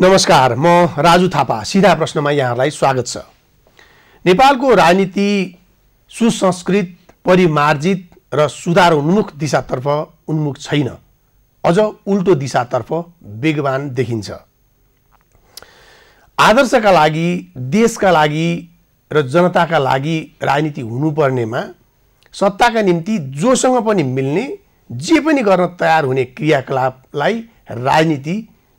नमस्कार म राजु थापा सिधा प्रश्नमा यहाँहरूलाई स्वागत छ नेपालको राजनीति सुसंस्कृत परिमार्जित र सुधार उन्मुख दिशातर्फ उन्मुख छैन अझ उल्टो दिशातर्फ वेगवान देखिन्छ आदर्शका लागि देशका लागि र जनताका लागि राजनीति हुनुपर्नेमा सत्ताका निम्ति जोसँग पनि मिल्ने जे पनि गर्न तयार हुने क्रियाकलापलाई राजनीति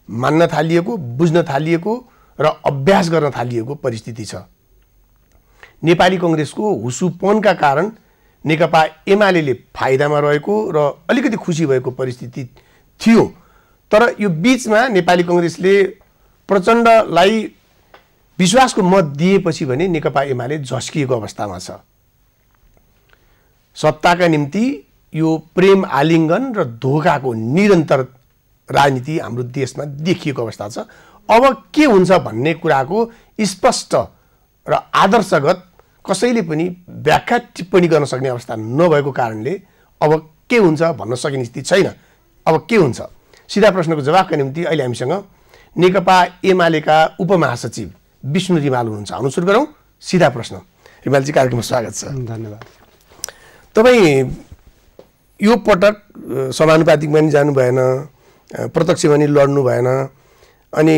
मान्न थालिएको बुझ्न थालिएको र अभ्यास गर्न थालिएको परिस्थिति छ नेपाली कङ्ग्रेसको हुसुपनका कारण नेकपा एमाले फाइदामा रहेको र अलिकति खुसी भएको परिस्थिति थियो तर यो बिचमा नेपाली कङ्ग्रेसले प्रचण्डलाई विश्वासको मत दिएपछि भने नेकपा एमाले झस्किएको अवस्थामा छ सत्ताका निम्ति यो प्रेम आलिङ्गन र धोकाको निरन्तर राजनीति हाम्रो देशमा देखिएको अवस्था छ अब के हुन्छ भन्ने कुराको स्पष्ट र आदर्शगत कसैले पनि व्याख्या टिप्पणी गर्न सक्ने अवस्था नभएको कारणले अब के हुन्छ भन्न सकिने स्थिति छैन अब के हुन्छ सिधा प्रश्नको जवाबका निम्ति अहिले हामीसँग नेकपा एमालेका उपमहासचिव विष्णु रिमाल हुनुहुन्छ आउनु सुरु गरौँ सिधा प्रश्न रिमालजी कार्यक्रममा स्वागत छ धन्यवाद तपाईँ यो पटक समानुपातिकमा पनि जानु भएन प्रत्यक्ष पनि लड्नु भएन अनि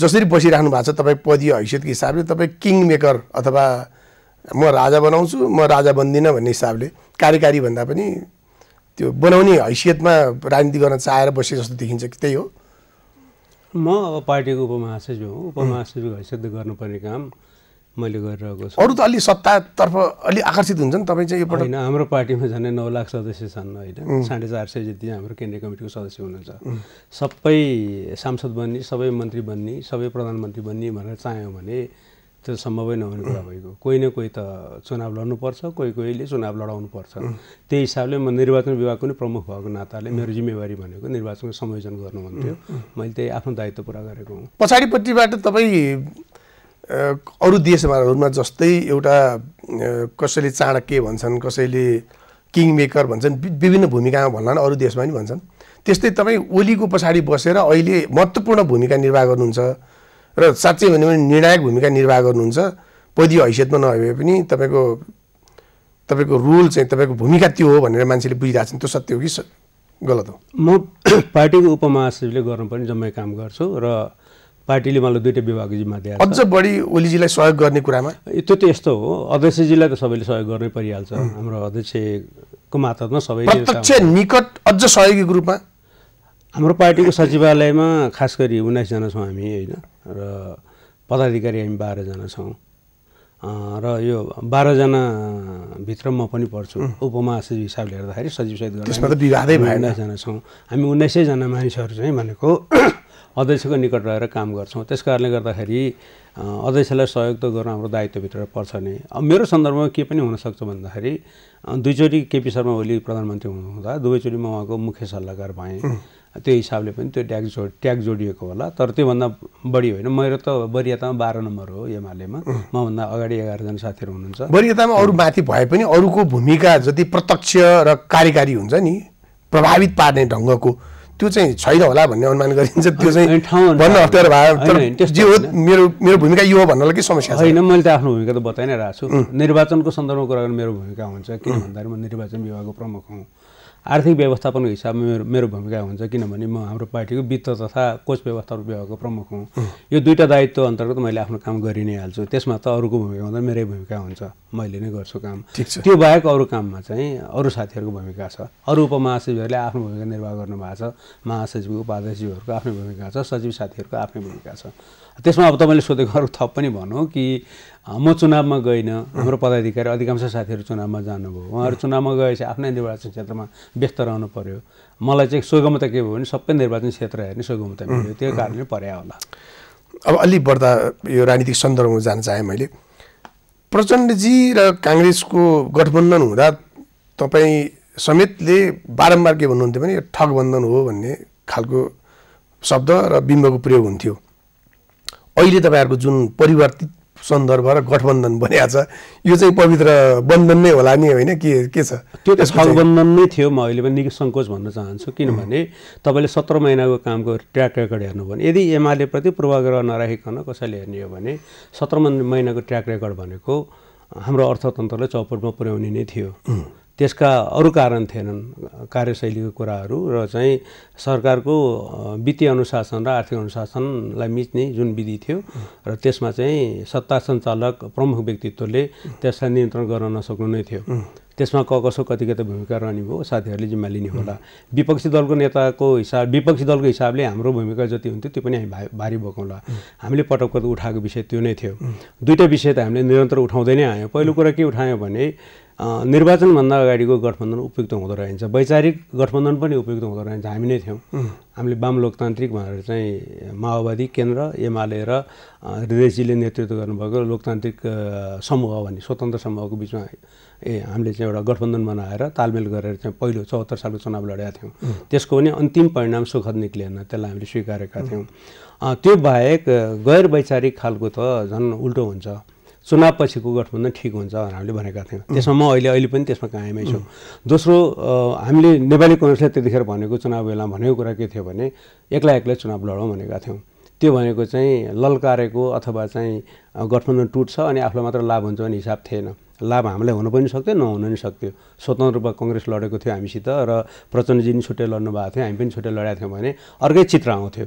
जसरी बसिराख्नु भएको छ तपाईँ पदीय हैसियतको हिसाबले तपाईँ किङ मेकर अथवा म राजा बनाउँछु म राजा बन्दिनँ भन्ने हिसाबले कार्यकारी भन्दा पनि त्यो बनाउने हैसियतमा राजनीति गर्न चाहेर बसे जस्तो देखिन्छ कि त्यही हो म अब पार्टीको उपमहासचिव हो उपमहासचिव हैसियतले गर्नुपर्ने काम मैले गरिरहेको छु अरू त अलि सत्तातर्फ अलि आकर्षित हुन्छ नि तपाईँ चाहिँ यो होइन हाम्रो पार्टीमा झन् नौ लाख सदस्य छन् होइन साढे चार सय जति हाम्रो केन्द्रीय कमिटीको सदस्य हुनुहुन्छ सबै सांसद बन्ने सबै मन्त्री बन्ने सबै प्रधानमन्त्री बन्ने भनेर चाह्यौँ भने त्यो सम्भवै नहुने कुरा भएको कोही न कोही त चुनाव लड्नुपर्छ कोही कोहीले चुनाव लडाउनु पर्छ त्यही हिसाबले म निर्वाचन विभागको नै प्रमुख भएको नाताले मेरो जिम्मेवारी भनेको निर्वाचनको संयोजन गर्नुहुन्थ्यो मैले त्यही आफ्नो दायित्व पुरा गरेको हुँ पछाडिपट्टिबाट तपाईँ अरू देशहरूमा जस्तै एउटा कसैले चाणक्य भन्छन् कसैले किङ मेकर भन्छन् विभिन्न भूमिकामा भन्ला अरू देशमा पनि भन्छन् त्यस्तै तपाईँ ओलीको पछाडि बसेर अहिले महत्त्वपूर्ण भूमिका निर्वाह गर्नुहुन्छ र साँच्चै भन्यो भने निर्णायक भूमिका निर्वाह गर्नुहुन्छ पदीय हैसियतमा नभए पनि तपाईँको तपाईँको रोल चाहिँ तपाईँको भूमिका त्यो हो भनेर मान्छेले बुझिरहेको छन् त्यो सत्य हो कि गलत हो म पार्टीको उपमहासचिवले गर्नुपर्ने जम्मै काम गर्छु र पार्टीले मलाई दुइटा विभागको जिम्मा दिएर अझ बढी ओलीजीलाई सहयोग गर्ने कुरामा त्यो त यस्तो हो अध्यक्षजीलाई त सबैले सहयोग गर्नै परिहाल्छ हाम्रो अध्यक्षको मातहतमा सबै प्रत्यक्ष निकट अझ सहयोगी रूपमा हाम्रो पार्टीको सचिवालयमा खास गरी उन्नाइसजना छौँ हामी होइन र पदाधिकारी हामी बाह्रजना छौँ र यो बाह्रजनाभित्र म पनि पर्छु उपमहासचिव हिसाबले हेर्दाखेरि सचिव सहित उन्नाइसजना छौँ हामी उन्नाइसैजना मानिसहरू चाहिँ भनेको अध्यक्षको निकट रहेर काम गर्छौँ त्यस कारणले गर्दाखेरि अध्यक्षलाई सहयोग त गर्नु हाम्रो दायित्वभित्र पर्छ नै अब मेरो सन्दर्भमा के पनि हुनसक्छ भन्दाखेरि दुईचोटि केपी शर्मा ओली प्रधानमन्त्री हुनुहुँदा दुवैचोटि म उहाँको मुख्य सल्लाहकार भएँ त्यो हिसाबले पनि त्यो ट्याग जो ट्याग जोडिएको होला तर त्योभन्दा बढी होइन मेरो त वरियतामा बाह्र नम्बर हो एमालेमा मभन्दा अगाडि एघारजना साथीहरू हुनुहुन्छ वरियतामा अरू माथि भए पनि अरूको भूमिका जति प्रत्यक्ष र कार्यकारी हुन्छ नि प्रभावित पार्ने ढङ्गको त्यो चाहिँ छैन होला भन्ने अनुमान गरिन्छ त्यो चाहिँ भन्न अप्ठ्यारो भयो जे हो मेरो मेरो भूमिका यो हो भन्नलाई के समस्या होइन मैले त आफ्नो भूमिका त बताइ नै रहेको छु निर्वाचनको सन्दर्भमा कुरा गर्नु मेरो भूमिका हुन्छ किन भन्दाखेरि म निर्वाचन विभागको प्रमुख हुँ आर्थिक व्यवस्थापनको हिसाबमा मेरो मेरो भूमिका हुन्छ किनभने म हाम्रो पार्टीको वित्त तथा कोष व्यवस्थापन विभागको प्रमुख हुँ यो दुईवटा दायित्व अन्तर्गत मैले आफ्नो काम गरि नै हाल्छु त्यसमा त अरूको भूमिका हुँदा मेरै भूमिका हुन्छ मैले नै गर्छु काम ठिक छ त्यो बाहेक अरू काममा चाहिँ अरू साथीहरूको भूमिका छ अरू उपमहासचिवहरूले आफ्नो भूमिका निर्वाह गर्नु भएको छ महासचिव उपाध्यक्षहरूको आफ्नै भूमिका छ सचिव साथीहरूको आफ्नै भूमिका छ त्यसमा अब तपाईँले सोधेको अरू थप पनि भनौँ कि म चुनावमा गइनँ हाम्रो पदाधिकारी अधिकांश साथीहरू चुनावमा जानुभयो उहाँहरू चुनावमा गएपछि आफ्नै निर्वाचन क्षेत्रमा व्यस्त रहनु पर्यो मलाई चाहिँ सुगमता के भयो भने सबै निर्वाचन क्षेत्र हेर्ने सुगमता मिल्यो त्यो कारणले पर्या होला अब अलि बढ्दा यो राजनीतिक सन्दर्भमा जान चाहेँ मैले प्रचण्डजी र काङ्ग्रेसको गठबन्धन हुँदा तपाईँ समेतले बारम्बार के भन्नुहुन्थ्यो भने यो ठगबन्धन हो भन्ने खालको शब्द र बिम्बको प्रयोग हुन्थ्यो अहिले तपाईँहरूको जुन परिवर्तित सन्दर्भ र गठबन्धन बनिएको छ यो चाहिँ पवित्र बन्धन नै होला नि होइन के के छ त्यो त बन्धन नै थियो म अहिले पनि निकै सङ्कोच भन्न चाहन्छु किनभने तपाईँले सत्र महिनाको कामको ट्र्याक रेकर्ड हेर्नु भने यदि एमालेप्रति पूर्वाग्रह नराखिकन कसैले हेर्ने हो भने सत्र महिनाको ट्र्याक रेकर्ड भनेको हाम्रो अर्थतन्त्रलाई चौपटमा पुर्याउने नै थियो त्यसका अरू कारण थिएनन् कार्यशैलीको कुराहरू र चाहिँ सरकारको वित्तीय अनुशासन र आर्थिक अनुशासनलाई मिच्ने जुन विधि थियो र त्यसमा चाहिँ सत्ता सञ्चालक प्रमुख व्यक्तित्वले त्यसलाई नियन्त्रण गर्न नसक्नु नै थियो त्यसमा क कसो कति कति भूमिका रहने भयो साथीहरूले जिम्मा लिने होला विपक्षी दलको नेताको हिसाब विपक्षी दलको हिसाबले हाम्रो भूमिका जति हुन्थ्यो त्यो पनि हामी भा भारी बोकौँला हामीले पटक पटक उठाएको विषय त्यो नै थियो दुईवटा विषय त हामीले निरन्तर उठाउँदै नै आयौँ पहिलो कुरा के उठायौँ भने निर्वाचनभन्दा अगाडिको गठबन्धन उपयुक्त हुँदो रहेछ वैचारिक गठबन्धन पनि उपयुक्त हुँदो रहेछ हामी नै थियौँ हामीले वाम लोकतान्त्रिक भनेर चाहिँ माओवादी केन्द्र एमाले र हृदयजीले नेतृत्व गर्नुभएको लोकतान्त्रिक समूह भन्ने स्वतन्त्र समूहको बिचमा ए हामीले चाहिँ एउटा गठबन्धन बनाएर तालमेल गरेर चाहिँ पहिलो चौहत्तर सालको चुनाव लडेका थियौँ त्यसको पनि अन्तिम परिणाम सुखद निक्लिएन त्यसलाई हामीले स्वीकारेका थियौँ त्यो बाहेक गैर वैचारिक खालको त झन् उल्टो हुन्छ चुनावपछिको गठबन्धन ठिक हुन्छ भनेर हामीले भनेका थियौँ त्यसमा म अहिले अहिले पनि त्यसमा कायमै छु दोस्रो हामीले नेपाली कङ्ग्रेसले त्यतिखेर भनेको चुनाव बेलामा भनेको कुरा के थियो भने एक्लै एक्लै चुनाव लडौँ भनेका थियौँ त्यो भनेको चाहिँ ललकारेको अथवा चाहिँ गठबन्धन टुट्छ अनि आफूलाई मात्र लाभ हुन्छ भन्ने हिसाब थिएन लाभ हामीलाई हुन पनि सक्थ्यो नहुन पनि सक्थ्यो स्वतन्त्र रूपमा कङ्ग्रेस लडेको थियो हामीसित र प्रचण्डजी पनि छुट्टै लड्नु भएको थियो हामी पनि छुट्टै लडेको थियौँ भने अर्कै चित्र आउँथ्यो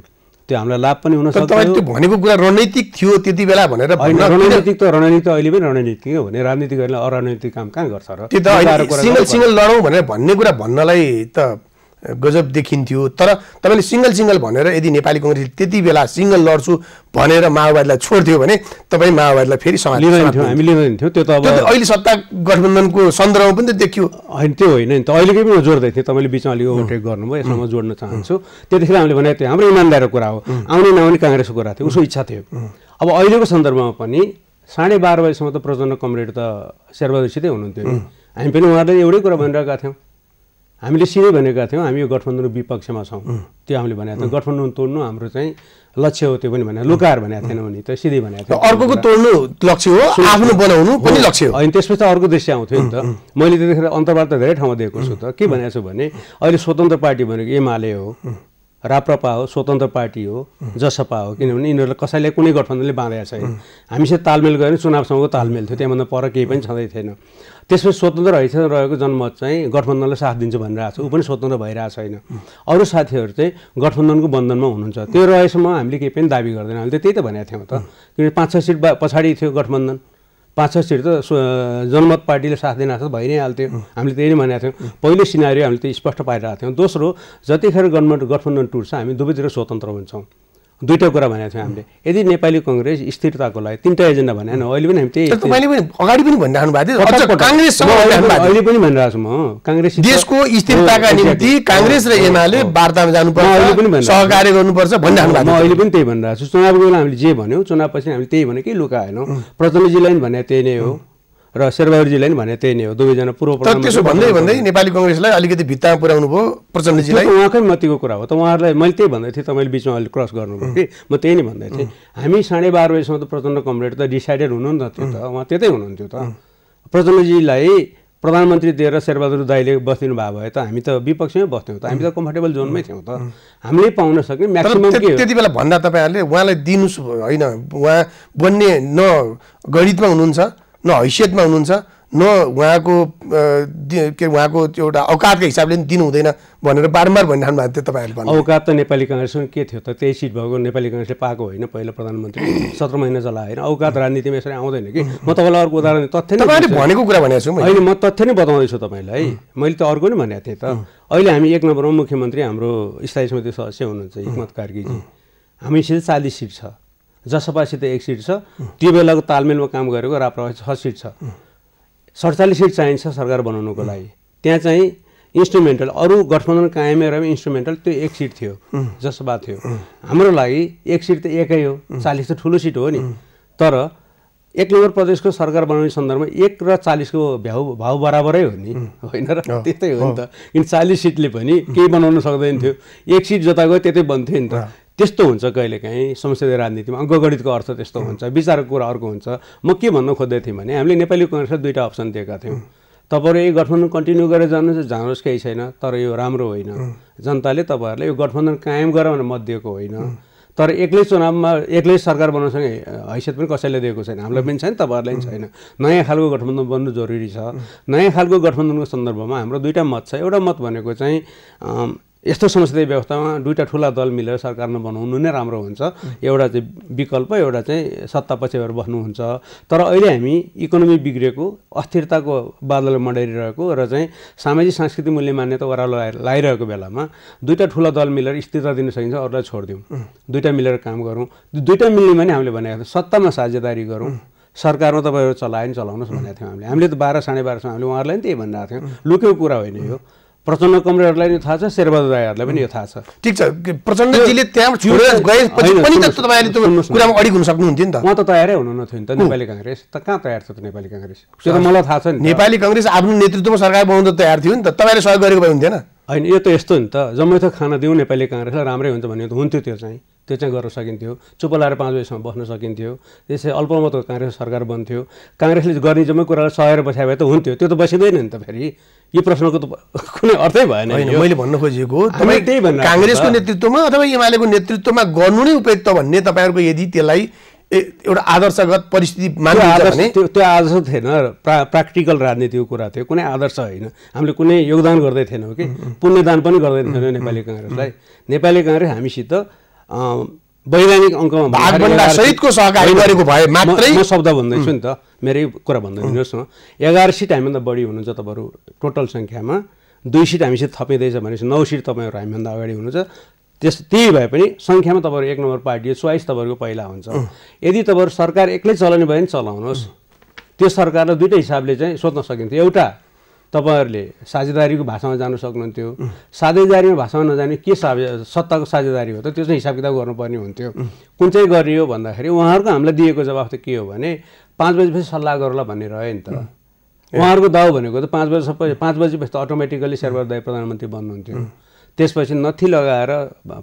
त्यो हामीलाई लाभ पनि हुन सक्छ त्यो भनेको कुरा रणनीतिक थियो त्यति बेला भनेर रणनीतिक त रणनीति अहिले पनि रणनीतिकै हो भने राजनीतिकहरूले अराजनीतिक काम कहाँ गर्छ र सिङ्गल सिङ्गल लडौँ भनेर भन्ने कुरा भन्नलाई त गजब देखिन्थ्यो तर तपाईँले सिङ्गल सिङ्गल भनेर यदि नेपाली कङ्ग्रेसले त्यति बेला सिङ्गल लड्छु भनेर माओवादीलाई छोड्थ्यो भने तपाईँ माओवादीलाई फेरि लिँदैनथ्यौँ त्यो त अब अहिले सत्ता गठबन्धनको सन्दर्भमा पनि त देखियो होइन त्यो होइन नि त अहिलेकै पनि जोड्दै थिएँ तपाईँले बिचमा अलिक ओभरटेक गर्नुभयो यसमा म जोड्न चाहन्छु त्यतिखेर हामीले भने त्यो हाम्रो इमान्दारको कुरा हो आउने नआउने काङ्ग्रेसको कुरा थियो उसको इच्छा थियो अब अहिलेको सन्दर्भमा पनि साढे बाह्र बजीसम्म त प्रचण्ड कमरेड त शेरबहादुरसितै हुनुहुन्थ्यो हामी पनि उहाँहरूले एउटै कुरा भनिरहेका थियौँ हामीले सिधै भनेका थियौँ हामी यो गठबन्धनको विपक्षमा छौँ त्यो हामीले भनेको थियौँ गठबन्धन तोड्नु हाम्रो चाहिँ लक्ष्य हो त्यो पनि भने लुकाएर भनेको थिएन भने त सिधै भनेको थियो अर्को तोड्नु लक्ष्य हो आफ्नो बनाउनु पनि लक्ष्य हो अनि त्यसपछि त अर्को दृश्य आउँथ्यो नि त मैले त्यतिखेर अन्तर्वार्ता धेरै ठाउँमा दिएको छु त के भनेको छु भने अहिले स्वतन्त्र पार्टी भनेको एमाले हो राप्रपा हो स्वतन्त्र पार्टी हो जसपा हो किनभने यिनीहरूलाई कसैले कुनै गठबन्धनले बाँधेको छैन हामीसित तालमेल गऱ्यो चुनावसँगको तालमेल थियो त्यहाँभन्दा पर केही पनि छँदै थिएन त्यसपछि स्वतन्त्र हैसियत रहेको जनमत चाहिँ गठबन्धनलाई साथ दिन्छ भनिरहेको छ ऊ पनि स्वतन्त्र भइरहेको छैन अरू साथीहरू चाहिँ गठबन्धनको बन्धनमा हुनुहुन्छ त्यो रहेसम्म हामीले केही पनि दाबी गर्दैनौँ हामीले त्यही त भनेको थियौँ त किनभने पाँच छ सिट पछाडि थियो गठबन्धन पाँच छ सिट त जनमत पार्टीले साथ दिन जस्तो भइ नै हाल्थ्यो हामीले त्यही नै भनेको थियौँ पहिलो सिनारी हामीले त्यो स्पष्ट पाइरहेको थियौँ दोस्रो जतिखेर गभर्मेन्ट गठबन्धन टुट्छ हामी दुवैतिर स्वतन्त्र हुन्छौँ दुईवटा कुरा भनेको थियौँ हामीले यदि नेपाली कङ्ग्रेस स्थिरताको लागि तिनवटा एजेन्डा भने होइन अहिले पनि हामी त्यही अगाडि पनि भनिरहनु भएको थियो अहिले पनि भनिरहेको छु म काङ्ग्रेस देशको स्थिरताका निम्ति काङ्ग्रेस र एमाले वार्तामा जानुपर्छ अहिले पनि सहकार्य गर्नुपर्छ भनिरहनु भएको म अहिले पनि त्यही भनिरहेको छु चुनावको बेला हामीले जे भन्यौँ चुनावपछि हामीले त्यही भन्यो कि लुका हाल्यौँ प्रचण्डजीलाई पनि भने त्यही नै हो र शेरबहादुरजीले नि भने त्यही नै हो दुवैजना पूर्व त्यसो भन्दै भन्दै नेपाली कङ्ग्रेसलाई अलिकति भित्तामा पुर्याउनु भयो प्रचण्डजीलाई उहाँकै मतीको कुरा हो त उहाँहरूलाई मैले त्यही भन्दै थिएँ तपाईँले बिचमा अलिक क्रस गर्नुभयो कि म त्यही नै भन्दै थिएँ हामी साढे बाह्र बजीसम्म त प्रचण्ड कमरेड त डिसाइडेड हुनु नि त त्यो त उहाँ त्यतै हुनुहुन्थ्यो त प्रचण्डजीलाई प्रधानमन्त्री दिएर शेरबहादुर दाईले बस्दिनु भएको भए त हामी त विपक्षमै बस्थ्यौँ त हामी त कम्फर्टेबल जोनमै थियौँ त हामीले पाउन सक्ने म्याक्सिमम त्यति बेला भन्दा तपाईँहरूले उहाँलाई दिनुहोस् होइन उहाँ बन्ने न गणितमा हुनुहुन्छ न हैसियतमा हुनुहुन्छ न उहाँको के उहाँको त्यो एउटा औकातको हिसाबले पनि दिनु हुँदैन भनेर बारम्बार भनिरहनु भएको थियो तपाईँहरूले औकात त नेपाली काङ्ग्रेसमा के थियो त त्यही सिट भएको नेपाली काङ्ग्रेसले पाएको होइन पहिला प्रधानमन्त्री सत्र महिना होइन औकात राजनीतिमा यसरी आउँदैन कि म तपाईँलाई अर्को उदाहरण तथ्य नै भनेको कुरा भनेको छु अहिले म तथ्य नै बताउँदैछु तपाईँलाई मैले त अर्को नै भनेको थिएँ त अहिले हामी एक नम्बरमा मुख्यमन्त्री हाम्रो स्थायी समिति सदस्य हुनुहुन्छ हिम्मत कार्कीजी हामीसित चालिस सिट छ जसपासित एक सिट छ त्यो बेलाको तालमेलमा काम गरेको राप्रपा छ सिट छ सडचालिस सिट चाहिन्छ सरकार बनाउनुको लागि त्यहाँ चाहिँ इन्स्ट्रुमेन्टल अरू गठबन्धन कायमै रह्यो इन्स्ट्रुमेन्टल त्यो एक सिट थियो जसपा थियो हाम्रो लागि एक सिट त एकै हो चालिस त ठुलो सिट हो नि तर एक नम्बर प्रदेशको सरकार बनाउने सन्दर्भमा एक र चालिसको भ्याउ भाउ बराबरै हो नि होइन र त्यतै हो नि त किन चालिस सिटले पनि केही बनाउन सक्दैन थियो एक सिट जता गयो त्यतै बन्थ्यो नि त त्यस्तो हुन्छ कहिलेकाहीँ संसदीय राजनीतिमा अङ्कगणितको अर्थ त्यस्तो हुन्छ विचारको कुरा अर्को हुन्छ म के भन्न खोज्दै थिएँ भने हामीले नेपाली कङ्ग्रेसलाई दुईवटा अप्सन दिएका थियौँ तपाईँहरू यही गठबन्धन कन्टिन्यू गरेर जानु चाहिँ जानुहोस् केही छैन तर यो राम्रो होइन जनताले तपाईँहरूलाई यो गठबन्धन कायम गर भनेर मत दिएको होइन तर एक्लै चुनावमा एक्लै सरकार बनाउनसँग हैसियत पनि कसैले दिएको छैन हामीलाई पनि छैन तपाईँहरूलाई पनि छैन नयाँ खालको गठबन्धन बन्नु जरुरी छ नयाँ खालको गठबन्धनको सन्दर्भमा हाम्रो दुईवटा मत छ एउटा मत भनेको चाहिँ यस्तो संसदीय व्यवस्थामा दुईवटा ठुला दल मिलेर सरकार बनाउनु नै राम्रो हुन्छ एउटा चाहिँ विकल्प एउटा चाहिँ सत्ता पछि भएर बस्नुहुन्छ तर अहिले हामी इकोनोमी बिग्रेको अस्थिरताको बादल मडाइरहेको र चाहिँ सामाजिक सांस्कृतिक मूल्य मान्यता ओह्रालो लगाइरहेको बेलामा दुईवटा ठुला दल मिलेर स्थिरता दिन सकिन्छ अरूलाई छोडिदिउँ दुईवटा मिलेर काम गरौँ दुईवटा मिल्नेमा भने हामीले भनेको थियौँ सत्तामा साझेदारी गरौँ सरकारमा तपाईँहरू चलायो नि चलाउनुहोस् भनेको थियौँ हामीले हामीले त बाह्र साढे बाह्रसम्म हामीले उहाँहरूलाई नि त्यही भनिरहेको थियौँ लुकेको कुरा होइन यो प्रचण्ड कमरेहरूलाई नै थाहा छ शेरबहादुर राईहरूलाई पनि यो थाहा छ ठिक छ प्रचण्डजीले त्यहाँ गएपछि पनि त त्यो कुरामा अडिग हुन सक्नुहुन्थ्यो नि त उहाँ त तयारै थियो नि त नेपाली काङ्ग्रेस त कहाँ तयार छ त नेपाली काङ्ग्रेस त्यो त मलाई थाहा छ नि नेपाली काङ्ग्रेस आफ्नो नेतृत्वमा सरकार बनाउनु त तयार थियो नि त तपाईँले सहयोग गरेको भए हुन्थेन होइन यो त यस्तो नि त जम्मै त खाना दिउँ नेपाली काङ्ग्रेसलाई राम्रै हुन्छ भन्ने त हुन्थ्यो त्यो चाहिँ त्यो चाहिँ गर्न सकिन्थ्यो चुप लाएर पाँच बजीसम्म बस्न सकिन्थ्यो त्यसै अल्पमतको काङ्ग्रेस सरकार बन्थ्यो काङ्ग्रेसले गर्ने जम्मै कुरालाई सहेर बस्या भए त हुन्थ्यो त्यो त बसिँदैन नि त फेरि यो प्रश्नको त कुनै अर्थै भएन मैले भन्न खोजेको तपाईँ त्यही भन्नु काङ्ग्रेसको नेतृत्वमा अथवा एमालेको नेतृत्वमा गर्नु नै उपयुक्त भन्ने तपाईँहरूको यदि त्यसलाई एउटा आदर्शगत परिस्थिति मान्नु त्यो त्यो आदर्श थिएन प्रा प्राक्टिकल राजनीतिको कुरा थियो कुनै आदर्श होइन हामीले कुनै योगदान गर्दै थिएनौँ कि पुण्यदान पनि गर्दै थिएनौँ नेपाली काङ्ग्रेसलाई नेपाली काङ्ग्रेस हामीसित वैधानिक अङ्कमा सहितको सहकारी गरेको भए मात्रै म शब्द भन्दैछु नि त मेरै कुरा भन्दै दिनुहोस् न एघार सिट हामीभन्दा बढी हुनुहुन्छ तपाईँहरू टोटल सङ्ख्यामा दुई सिट हामीसित थपिँदैछ भनेपछि नौ सिट तपाईँहरू हामीभन्दा अगाडि हुनुहुन्छ त्यस त्यही भए पनि सङ्ख्यामा तपाईँहरू एक नम्बर पार्टी चोइस तपाईँहरूको पहिला हुन्छ यदि तपाईँहरू सरकार एक्लै चलाउने भयो भने चलाउनुहोस् त्यो सरकारलाई दुइटै हिसाबले चाहिँ सोध्न सकिन्थ्यो एउटा तपाईँहरूले साझेदारीको भाषामा जानु सक्नुहुन्थ्यो साझेदारीमा भाषामा नजाने के साझे सत्ताको साझेदारी हो त त्यो चाहिँ हिसाब किताब गर्नुपर्ने हुन्थ्यो कुन चाहिँ गर्ने हो भन्दाखेरि उहाँहरूको हामीलाई दिएको जवाब त के हो भने पाँच बजीपछि सल्लाह गरौँला भन्ने रह्यो नि त उहाँहरूको दाउ भनेको त पाँच बजी सबै पाँच बजीपछि त अटोमेटिकली शेरबहादुर दाई प्रधानमन्त्री बन्नुहुन्थ्यो त्यसपछि नथी लगाएर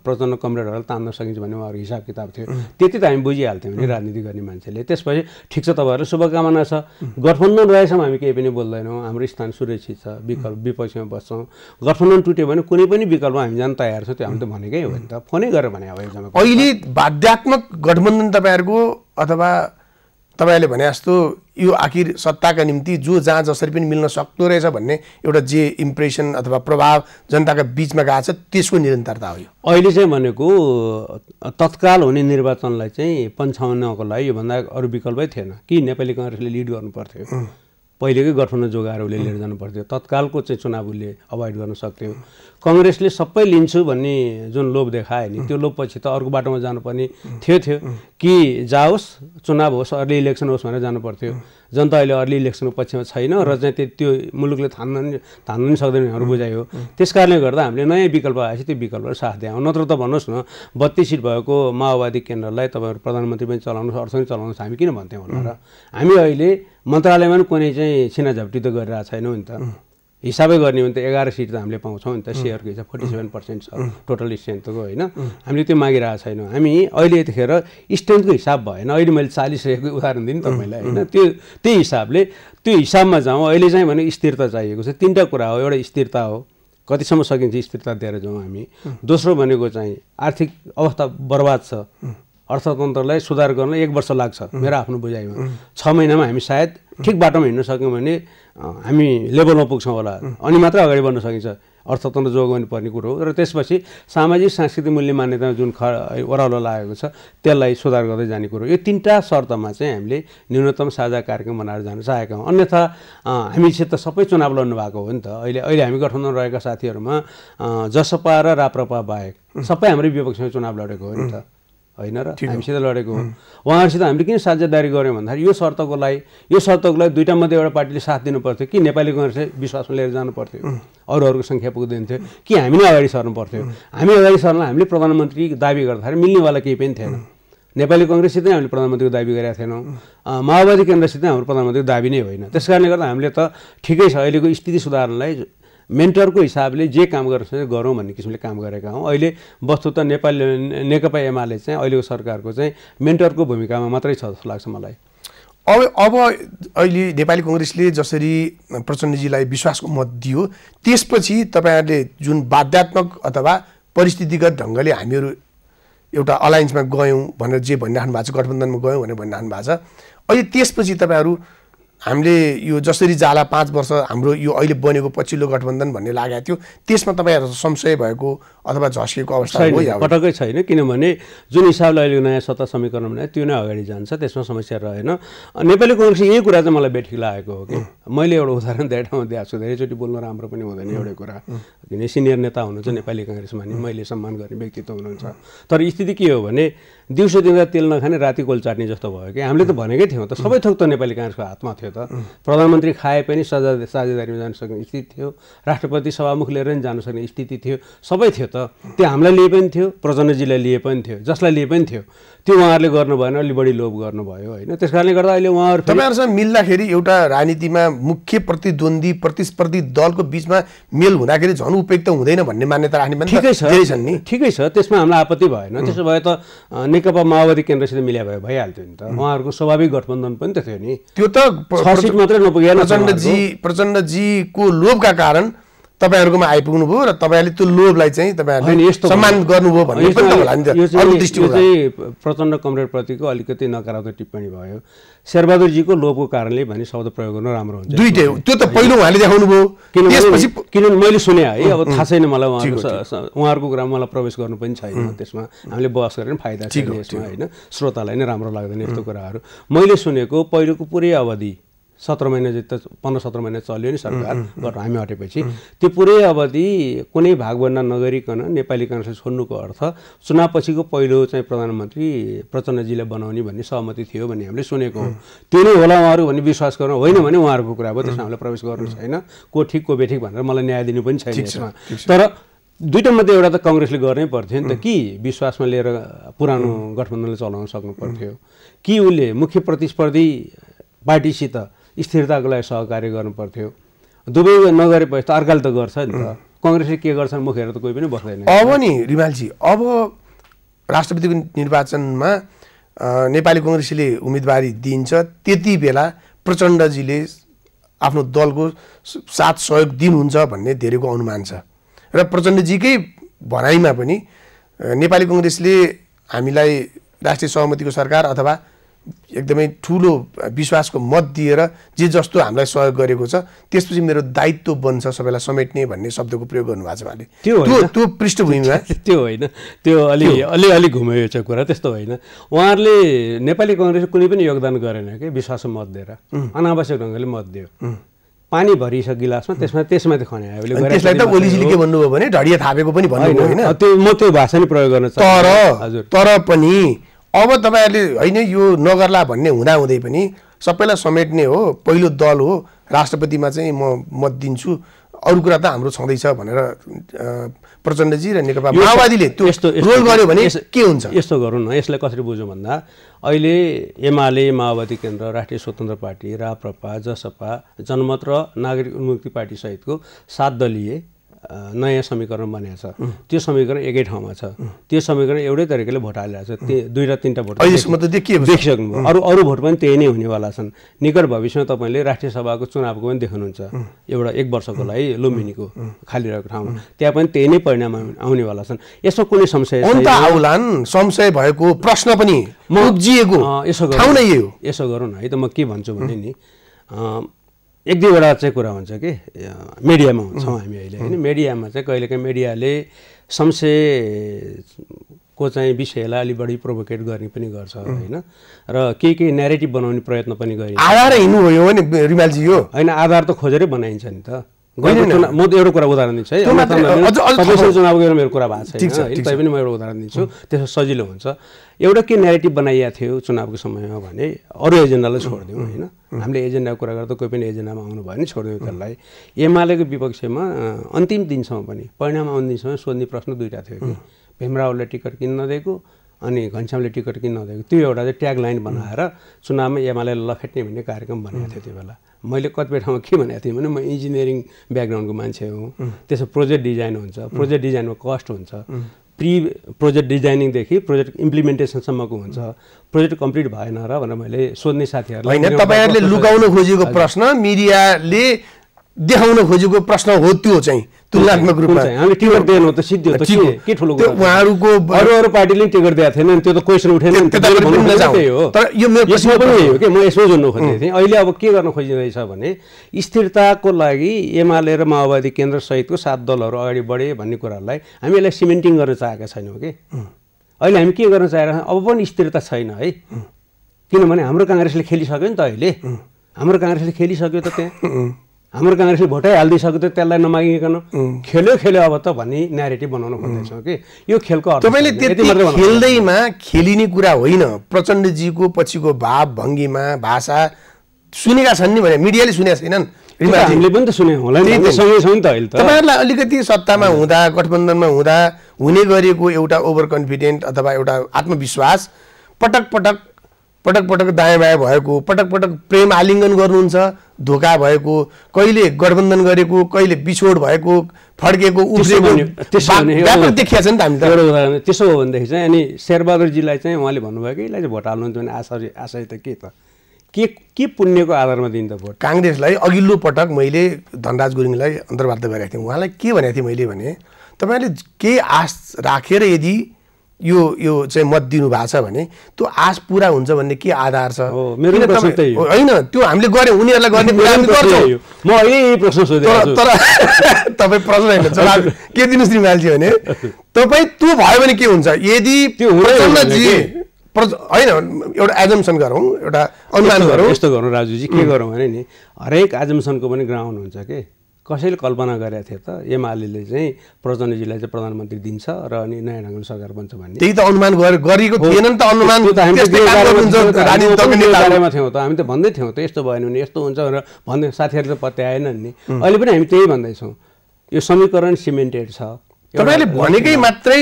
प्रचण्ड कमरेडहरूलाई तान्न सकिन्छ भन्ने उहाँहरू हिसाब किताब थियो त्यति त हामी बुझिहाल्थ्यौँ नि राजनीति गर्ने मान्छेले त्यसपछि ठिक छ तपाईँहरू शुभकामना छ गठबन्धन रहेछौँ हामी केही पनि बोल्दैनौँ हाम्रो स्थान सुरक्षित छ विकल्प विपक्षमा बस्छौँ गठबन्धन टुट्यो भने कुनै पनि विकल्प हामी जान तयार छौँ त्यो हामी त भनेकै हो नि त फोनै गरेर भने अब अहिले बाध्यात्मक गठबन्धन तपाईँहरूको अथवा तपाईँले भने जस्तो यो आखिर सत्ताका निम्ति जो जहाँ जसरी पनि मिल्न सक्दो रहेछ भन्ने एउटा जे इम्प्रेसन अथवा प्रभाव जनताका बिचमा गएको छ त्यसको निरन्तरता हो यो अहिले चाहिँ भनेको तत्काल हुने निर्वाचनलाई चाहिँ पन्छाउनको लागि योभन्दा अरू विकल्पै थिएन कि नेपाली कङ्ग्रेसले लिड गर्नु पर्थ्यो पहिलेकै गठबन्धन जोगाएर उसले लिएर जानु पर्थ्यो तत्कालको चाहिँ चुनाव उसले अभोइड गर्न सक्थ्यो कङ्ग्रेसले सबै लिन्छु भन्ने जुन लोभ देखायो नि त्यो लोभपछि त अर्को बाटोमा जानुपर्ने थियो थियो कि जाओस् चुनाव होस् अर्ली इलेक्सन होस् भनेर जानु पर्थ्यो जनता अहिले अर्ली इलेक्सनको पक्षमा छैन र चाहिँ त्यो मुलुकले थान्न नि थान्नु नि सक्दैन भनेर बुझाइ हो त्यस कारणले गर्दा हामीले नयाँ विकल्प आएपछि त्यो विकल्पलाई साथ दियौँ नत्र त भन्नुहोस् न बत्तिस सिट भएको माओवादी केन्द्रलाई तपाईँहरू प्रधानमन्त्री पनि चलाउनुहोस् पनि चलाउनुहोस् हामी किन भन्थ्यौँ भनेर हामी अहिले मन्त्रालयमा पनि कुनै चाहिँ छिनाझप्टी त गरिरहेको छैनौँ नि त हिसाबै गर्ने हो भने त एघार सिट त हामीले पाउँछौँ नि त सेयरको हिसाब फोर्टी सेभेन पर्सेन्ट छ टोटल स्ट्रेन्थको होइन हामीले त्यो मागिरहेको छैनौँ हामी अहिले यतिखेर स्ट्रेन्थको हिसाब भएन अहिले मैले चालिस रहेको उदाहरण दिएँ नि तपाईँलाई होइन त्यो त्यही हिसाबले त्यो हिसाबमा जाउँ अहिले चाहिँ भने स्थिरता चाहिएको छ तिनवटा कुरा हो एउटा स्थिरता हो कतिसम्म सकिन्छ स्थिरता दिएर जाउँ हामी दोस्रो भनेको चाहिँ आर्थिक अवस्था बर्बाद छ अर्थतन्त्रलाई सुधार गर्न एक वर्ष लाग्छ मेरो आफ्नो बुझाइमा छ महिनामा हामी सायद ठिक बाटोमा हिँड्न सक्यौँ भने हामी लेभलमा पुग्छौँ होला अनि मात्रै अगाडि बढ्न सकिन्छ अर्थतन्त्र जोगाउनु पर्ने कुरो हो र त्यसपछि सामाजिक सांस्कृतिक मूल्य मान्यतामा जुन ख लागेको छ त्यसलाई सुधार गर्दै जाने कुरो यो तिनवटा शर्तमा चाहिँ हामीले न्यूनतम साझा कार्यक्रम बनाएर जान चाहेका हौँ अन्यथा हामीसित सबै चुनाव लड्नु भएको हो नि त अहिले अहिले हामी गठबन्धन रहेका साथीहरूमा जसपा र राप्रपा बाहेक सबै हाम्रै विपक्षमा चुनाव लडेको हो नि त होइन र हामीसित लडेको हो उहाँहरूसित हामीले किन साझेदारी गऱ्यौँ भन्दाखेरि यो शर्तको लागि यो शर्तको लागि दुइटा मध्ये एउटा पार्टीले साथ दिनु पर्थ्यो कि नेपाली कङ्ग्रेसले विश्वासमा लिएर जानु पर्थ्यो अरूहरूको सङ्ख्या थियो कि हामी नै अगाडि सर्नु पर्थ्यो हामी अगाडि सर्नलाई हामीले प्रधानमन्त्री दावी गर्दाखेरि मिल्नेवाला केही पनि थिएन नेपाली कङ्ग्रेससित नै हामीले प्रधानमन्त्रीको दाबी गरेका थिएनौँ माओवादी केन्द्रसित हाम्रो प्रधानमन्त्रीको दाबी नै होइन त्यस कारणले गर्दा हामीले त ठिकै छ अहिलेको स्थिति सुधार्नलाई मेन्टरको हिसाबले जे काम गर्न सक्छ गरौँ भन्ने किसिमले काम गरेका हौँ अहिले वस्तुत नेपाली नेकपा एमाले चाहिँ अहिलेको सरकारको चाहिँ मेन्टरको भूमिकामा मात्रै छ जस्तो लाग्छ मलाई अब अब अहिले नेपाली कङ्ग्रेसले जसरी प्रचण्डजीलाई विश्वासको मत दियो त्यसपछि तपाईँहरूले जुन बाध्यात्मक अथवा परिस्थितिगत ढङ्गले हामीहरू एउटा अलायन्समा गयौँ भनेर जे भनिराख्नु भएको छ गठबन्धनमा गयौँ भनेर भनिराख्नु भएको छ अहिले त्यसपछि तपाईँहरू हामीले यो जसरी जाला पाँच वर्ष हाम्रो यो अहिले बनेको पछिल्लो गठबन्धन भन्ने लागेको थियो त्यसमा तपाईँहरू संशय भएको अथवा झस्किएको अवस्था हो पटक्कै छैन किनभने जुन हिसाबले अहिले नयाँ सत्ता समीकरण बनायो त्यो नै अगाडि जान्छ त्यसमा समस्या रहेन नेपाली कङ्ग्रेस यही कुरा चाहिँ मलाई बेठिक लागेको हो कि मैले एउटा उदाहरण धेरै ठाउँमा दिएको छु धेरैचोटि बोल्नु राम्रो पनि हुँदैन एउटै कुरा किनभने सिनियर नेता हुनुहुन्छ नेपाली कङ्ग्रेसमा नि मैले सम्मान गर्ने व्यक्तित्व हुनुहुन्छ तर स्थिति के हो भने दिउँसो दिउँदा तेल नखाने राति गोल चाट्ने जस्तो भयो कि हामीले त भनेकै थियौँ त सबै थोक त नेपाली काङ्ग्रेसको हातमा थियो त प्रधानमन्त्री खाए पनि सजा साझेदारीमा जान सक्ने स्थिति थियो राष्ट्रपति सभामुख लिएर पनि जान सक्ने स्थिति थियो सबै थियो त त्यो हामीलाई लिए पनि थियो प्रचण्डजीलाई लिए पनि थियो जसलाई लिए पनि थियो त्यो उहाँहरूले गर्नु भएन अलि बढी लोभ गर्नुभयो होइन त्यस कारणले गर्दा अहिले उहाँहरू तपाईँहरूसँग मिल्दाखेरि एउटा राजनीतिमा मुख्य प्रतिद्वन्दी प्रतिस्पर्धी दलको बिचमा मेल हुँदाखेरि झन् उपयुक्त हुँदैन भन्ने मान्यता राख्ने ठिकै छ ठिकै छ त्यसमा हामीलाई आपत्ति भएन त्यसो भए त नेकपा माओवादी केन्द्रसित मिल्या भए भइहाल्थ्यो नि त उहाँहरूको स्वाभाविक गठबन्धन पनि त थियो नि त्यो त मात्रै नपुगेन प्रचण्डजी प्रचण्डजीको लोभका कारण तपाईँहरूकोमा भयो र तपाईँहरूले त्यो लोभलाई चाहिँ तपाईँहरूले सम्मान गर्नुभयो भन्ने पनि होला नि चाहिँ प्रचण्ड कमरेडप्रतिको अलिकति नकारात्मक टिप्पणी भयो शेरबहादुरजीको लोभको कारणले भने शब्द प्रयोग गर्नु राम्रो हुन्छ दुइटै त्यो त पहिलो उहाँले देखाउनु भयो किनभने मैले सुने है अब थाहा छैन मलाई उहाँको उहाँहरूको कुरामा मलाई प्रवेश गर्नु पनि छैन त्यसमा हामीले बहस गरेर पनि फाइदा छैन यसमा होइन श्रोतालाई नै राम्रो लाग्दैन यस्तो कुराहरू मैले सुनेको पहिलोको पुरै अवधि सत्र महिना जति त पन्ध्र सत्र महिना चल्यो नि सरकारबाट हामी हटेपछि त्यो पुरै अवधि कुनै भागभन्दा नगरिकन नेपाली काङ्ग्रेसले छोड्नुको अर्थ चुनावपछिको पहिलो चाहिँ प्रधानमन्त्री प्रचण्डजीलाई बनाउने भन्ने सहमति थियो भन्ने हामीले सुनेको हो त्यो नै होला उहाँहरू भन्ने विश्वास गर्नु होइन भने उहाँहरूको कुरा हो त्यसमा हामीलाई प्रवेश गर्नु छैन को ठिक को बेठिक भनेर मलाई न्याय दिनु पनि छैन यसमा तर दुइटा मध्ये एउटा त कङ्ग्रेसले गर्नै पर्थ्यो नि त कि विश्वासमा लिएर पुरानो गठबन्धनले चलाउन सक्नु पर्थ्यो कि उसले मुख्य प्रतिस्पर्धी पार्टीसित स्थिरताको लागि सहकार्य गर्नुपर्थ्यो दुवै नगरेपछि त अर्काले त गर्छ नि त कङ्ग्रेसले के गर्छन् मुखेर त कोही पनि बस्दैन अब नि रिमालजी अब राष्ट्रपतिको निर्वाचनमा नेपाली कङ्ग्रेसले उम्मेदवारी दिइन्छ त्यति बेला प्रचण्डजीले आफ्नो दलको साथ सहयोग दिनुहुन्छ भन्ने धेरैको अनुमान छ र प्रचण्डजीकै भनाइमा पनि नेपाली कङ्ग्रेसले हामीलाई राष्ट्रिय सहमतिको सरकार अथवा एकदमै ठुलो विश्वासको मत दिएर जे जस्तो हामीलाई सहयोग गरेको छ त्यसपछि मेरो दायित्व बन्छ सबैलाई समेट्ने भन्ने शब्दको प्रयोग गर्नुभएको छ उहाँले त्यो त्यो पृष्ठभूमिमा त्यो होइन त्यो अलि अलिअलि घुमेको छ कुरा त्यस्तो होइन उहाँहरूले नेपाली कङ्ग्रेस कुनै पनि योगदान गरेन कि विश्वासको मत दिएर अनावश्यक ढङ्गले मत दियो पानी भरिस गिलासमा त्यसमा त्यसमा त खन्या त्यसलाई त ओलीजीले के भन्नुभयो भने ढडिया थापेको पनि भन्नु होइन त्यो म त्यो भाषा नै प्रयोग गर्न चाहन्छु तर तर पनि अब तपाईँहरूले होइन यो नगर्ला भन्ने हुँदाहुँदै पनि सबैलाई समेट्ने हो पहिलो दल हो राष्ट्रपतिमा चाहिँ म मत दिन्छु अरू कुरा त हाम्रो छँदैछ भनेर प्रचण्डजी र नेकपा माओवादीले त्यो यस्तो रोल गर्यो भने के हुन्छ यस्तो गरौँ न यसलाई कसरी बुझौँ भन्दा अहिले एमाले माओवादी केन्द्र राष्ट्रिय स्वतन्त्र पार्टी राप्रपा जसपा जनमत र नागरिक उन्मुक्ति पार्टी सहितको सात दलीय नयाँ समीकरण बनाएको छ त्यो समीकरण एकै ठाउँमा छ त्यो समीकरण एउटै तरिकाले भोट हालिरहेको छ त्यो दुई र तिनवटा भोट देखिसक्नुभयो अरू अरू भोट पनि त्यही नै हुनेवाला छन् निकट भविष्यमा तपाईँले राष्ट्रिय सभाको चुनावको पनि देख्नुहुन्छ एउटा एक वर्षको लागि लुम्बिनीको खाली रहेको ठाउँमा त्यहाँ पनि त्यही नै परिणाम आउनेवाला छन् यसो कुनै संशय आउलान् संशय भएको प्रश्न पनि म यसो गरौँ यसो गरौँ न है त म के भन्छु भने नि एक दुईवटा चाहिँ कुरा हुन्छ कि मिडियामा हुन्छौँ हामी अहिले होइन मिडियामा चाहिँ कहिलेकाहीँ मिडियाले को चाहिँ विषयलाई अलिक बढी प्रोभोकेट गर्ने पनि गर्छ होइन र केही केही नेरेटिभ बनाउने प्रयत्न पनि गरिन्छ आधार हिँड्नु हो नि रिमालजी यो होइन आधार त खोजेरै बनाइन्छ नि त म एउटा कुरा उदाहरण दिन्छु है चुनाव चुनावको मेरो कुरा भएको छ तै पनि म एउटा उदाहरण दिन्छु त्यसमा सजिलो हुन्छ एउटा के नेगेटिभ बनाइएको थियो चुनावको समयमा भने अरू एजेन्डालाई छोडिदिउँ होइन हामीले एजेन्डाको कुरा गर्दा कोही पनि एजेन्डामा आउनु भयो भने छोडिदिउँ त्यसलाई एमालेको विपक्षमा अन्तिम दिनसम्म पनि परिणाम आउने दिनसम्म सोध्ने प्रश्न दुइटा थियो कि भीमरावले टिकट किन नदिएको अनि घनश्यामले टिकट किन नदिएको त्यो एउटा चाहिँ ट्याग लाइन बनाएर चुनावमा एमाले लखेट्ने भन्ने कार्यक्रम बनाएको थियो त्यो बेला मैले कतिपय ठाउँमा के भनेको थिएँ भने म इन्जिनियरिङ ब्याकग्राउन्डको मान्छे हो त्यसमा प्रोजेक्ट डिजाइन हुन्छ प्रोजेक्ट डिजाइनमा कस्ट हुन्छ प्रि प्रोजेक्ट डिजाइनिङदेखि प्रोजेक्ट इम्प्लिमेन्टेसनसम्मको हुन्छ प्रोजेक्ट कम्प्लिट भएन र भनेर मैले सोध्ने साथीहरूलाई होइन तपाईँहरूले लुकाउनु खोजेको प्रश्न मिडियाले देखाउन खोजेको प्रश्न हो त्यो चाहिँ तुलनात्मक रूपमा दिएनौँ त सिद्धि के ठुलो उहाँहरूको अरू अरू पार्टीले टिकट दिएको थिएन त्यो त क्वेसन उठेन तर यो यसमा पनि हो कि म यसमै जोड्नु खोजेको थिएँ अहिले अब के गर्न खोजिँदैछ भने स्थिरताको लागि एमाले र माओवादी केन्द्र सहितको सात दलहरू अगाडि बढे भन्ने कुराहरूलाई हामी यसलाई सिमेन्टिङ गर्न चाहेका छैनौँ कि अहिले हामी के गर्न चाहेका अब पनि स्थिरता छैन है किनभने हाम्रो काङ्ग्रेसले खेलिसक्यो नि त अहिले हाम्रो काङ्ग्रेसले खेलिसक्यो त त्यहाँ हाम्रो काङ्ग्रेसले भोटै हालिदिइसक्यो त्यो त्यसलाई नमागिकन खेल्यो खेल्यो अब त भन्ने न्यारेटिभ बनाउनु पर्दैछ कि यो खेलको तपाईँले त्यति खेल्दैमा खेलिने कुरा होइन प्रचण्डजीको पछिको भाव भङ्गीमा भाषा सुनेका छन् नि भने मिडियाले सुनेका छैनन् हामीले पनि त सुने होला नि त अहिले तपाईँहरूलाई अलिकति सत्तामा हुँदा गठबन्धनमा हुँदा हुने गरेको एउटा ओभर कन्फिडेन्ट अथवा एउटा आत्मविश्वास पटक पटक पटक पटक दायाँ बायाँ भएको पटक पटक प्रेम आलिङ्गन गर्नुहुन्छ धोका भएको कहिले गठबन्धन गरेको कहिले बिछोड भएको फड्केको देखिया छ नि त हामी त्यसो हो भनेदेखि चाहिँ अनि शेरबहादुरजीलाई चाहिँ उहाँले भन्नुभयो कि यसलाई चाहिँ भोट हाल्नुहुन्छ भने आशा आशय त के त के के पुण्यको आधारमा दिन्छ भोट काङ्ग्रेसलाई अघिल्लो पटक मैले धनराज गुरुङलाई अन्तर्वार्ता गरेको थिएँ उहाँलाई के भनेको थिएँ मैले भने तपाईँले केही आश राखेर यदि यो यो चाहिँ मत दिनुभएको छ भने त्यो आश पुरा हुन्छ भन्ने के आधार छ होइन त्यो हामीले गऱ्यौँ उनीहरूलाई गर्ने कुरा हामी म अहिले यही प्रश्न सोधेँ तर तपाईँ प्रश्न होइन जवाब के दिनुहोस् मालजी भने तपाईँ त्यो भयो भने के हुन्छ यदि त्यो होइन एउटा एजम्सन गरौँ एउटा अनुमान गरौँ यस्तो गरौँ राजुजी के गरौँ भने नि हरेक एजम्सनको पनि ग्राउन्ड हुन्छ कि कसैले कल्पना गरेको थिए त एमाले चाहिँ प्रचण्डजीलाई चाहिँ प्रधानमन्त्री दिन्छ र अनि नयाँ ढङ्गले सरकार बन्छ भन्ने त्यही त अनुमान गरेको थिएन नि त अनुमान थियौँ त हामी त भन्दै थियौँ त यस्तो भएन भने यस्तो हुन्छ भनेर भन्दै साथीहरूले त पत्याएन नि अहिले पनि हामी त्यही भन्दैछौँ यो समीकरण सिमेन्टेड छ तपाईँले भनेकै मात्रै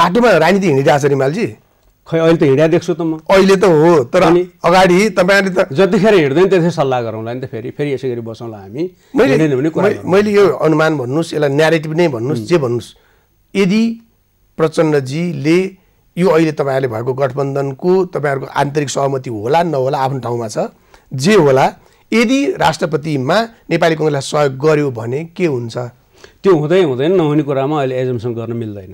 बाटोमा राजनीति हिँडिरहेको छ रिमालजी खै अहिले त हिँड्या देख्छु त म अहिले त हो तर अगाडि तपाईँहरूले त जतिखेर हिँड्दैन त्यति सल्लाह गरौँला नि त फेरि फेरि यसै गरी बसौँला हामी मैले मैले यो अनुमान भन्नुहोस् यसलाई न्यारेटिभ नै भन्नुहोस् जे भन्नुहोस् यदि प्रचण्डजीले यो अहिले तपाईँहरूले भएको गठबन्धनको तपाईँहरूको आन्तरिक सहमति होला नहोला आफ्नो ठाउँमा छ जे होला यदि राष्ट्रपतिमा नेपाली कङ्ग्रेसलाई सहयोग गर्यो भने के हुन्छ त्यो हुँदै हुँदैन नहुने कुरामा अहिले एजम्सन गर्न मिल्दैन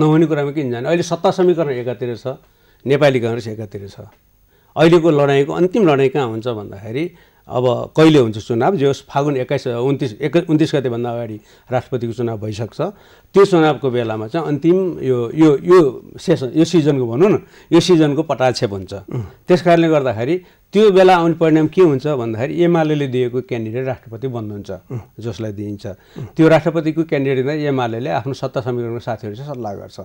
नहुने कुरामा किन जाने अहिले सत्ता समीकरण एकातिर छ नेपाली कङ्ग्रेस एकातिर छ अहिलेको लडाइँको अन्तिम लडाइँ कहाँ हुन्छ भन्दाखेरि अब कहिले हुन्छ चुनाव जो फागुन एक्काइस उन्तिस एक उन्तिस गतिभन्दा अगाडि राष्ट्रपतिको चुनाव भइसक्छ त्यो चुनावको बेलामा चाहिँ अन्तिम यो यो यो सेसन यो सिजनको भनौँ न यो सिजनको पटाक्षेप हुन्छ त्यस कारणले गर्दाखेरि त्यो बेला आउने परिणाम के हुन्छ भन्दाखेरि एमाले दिएको क्यान्डिडेट राष्ट्रपति बन्नुहुन्छ जसलाई दिइन्छ त्यो राष्ट्रपतिको क्यान्डिडेटलाई एमाले आफ्नो सत्ता समीकरणको साथीहरू चाहिँ सल्लाह गर्छ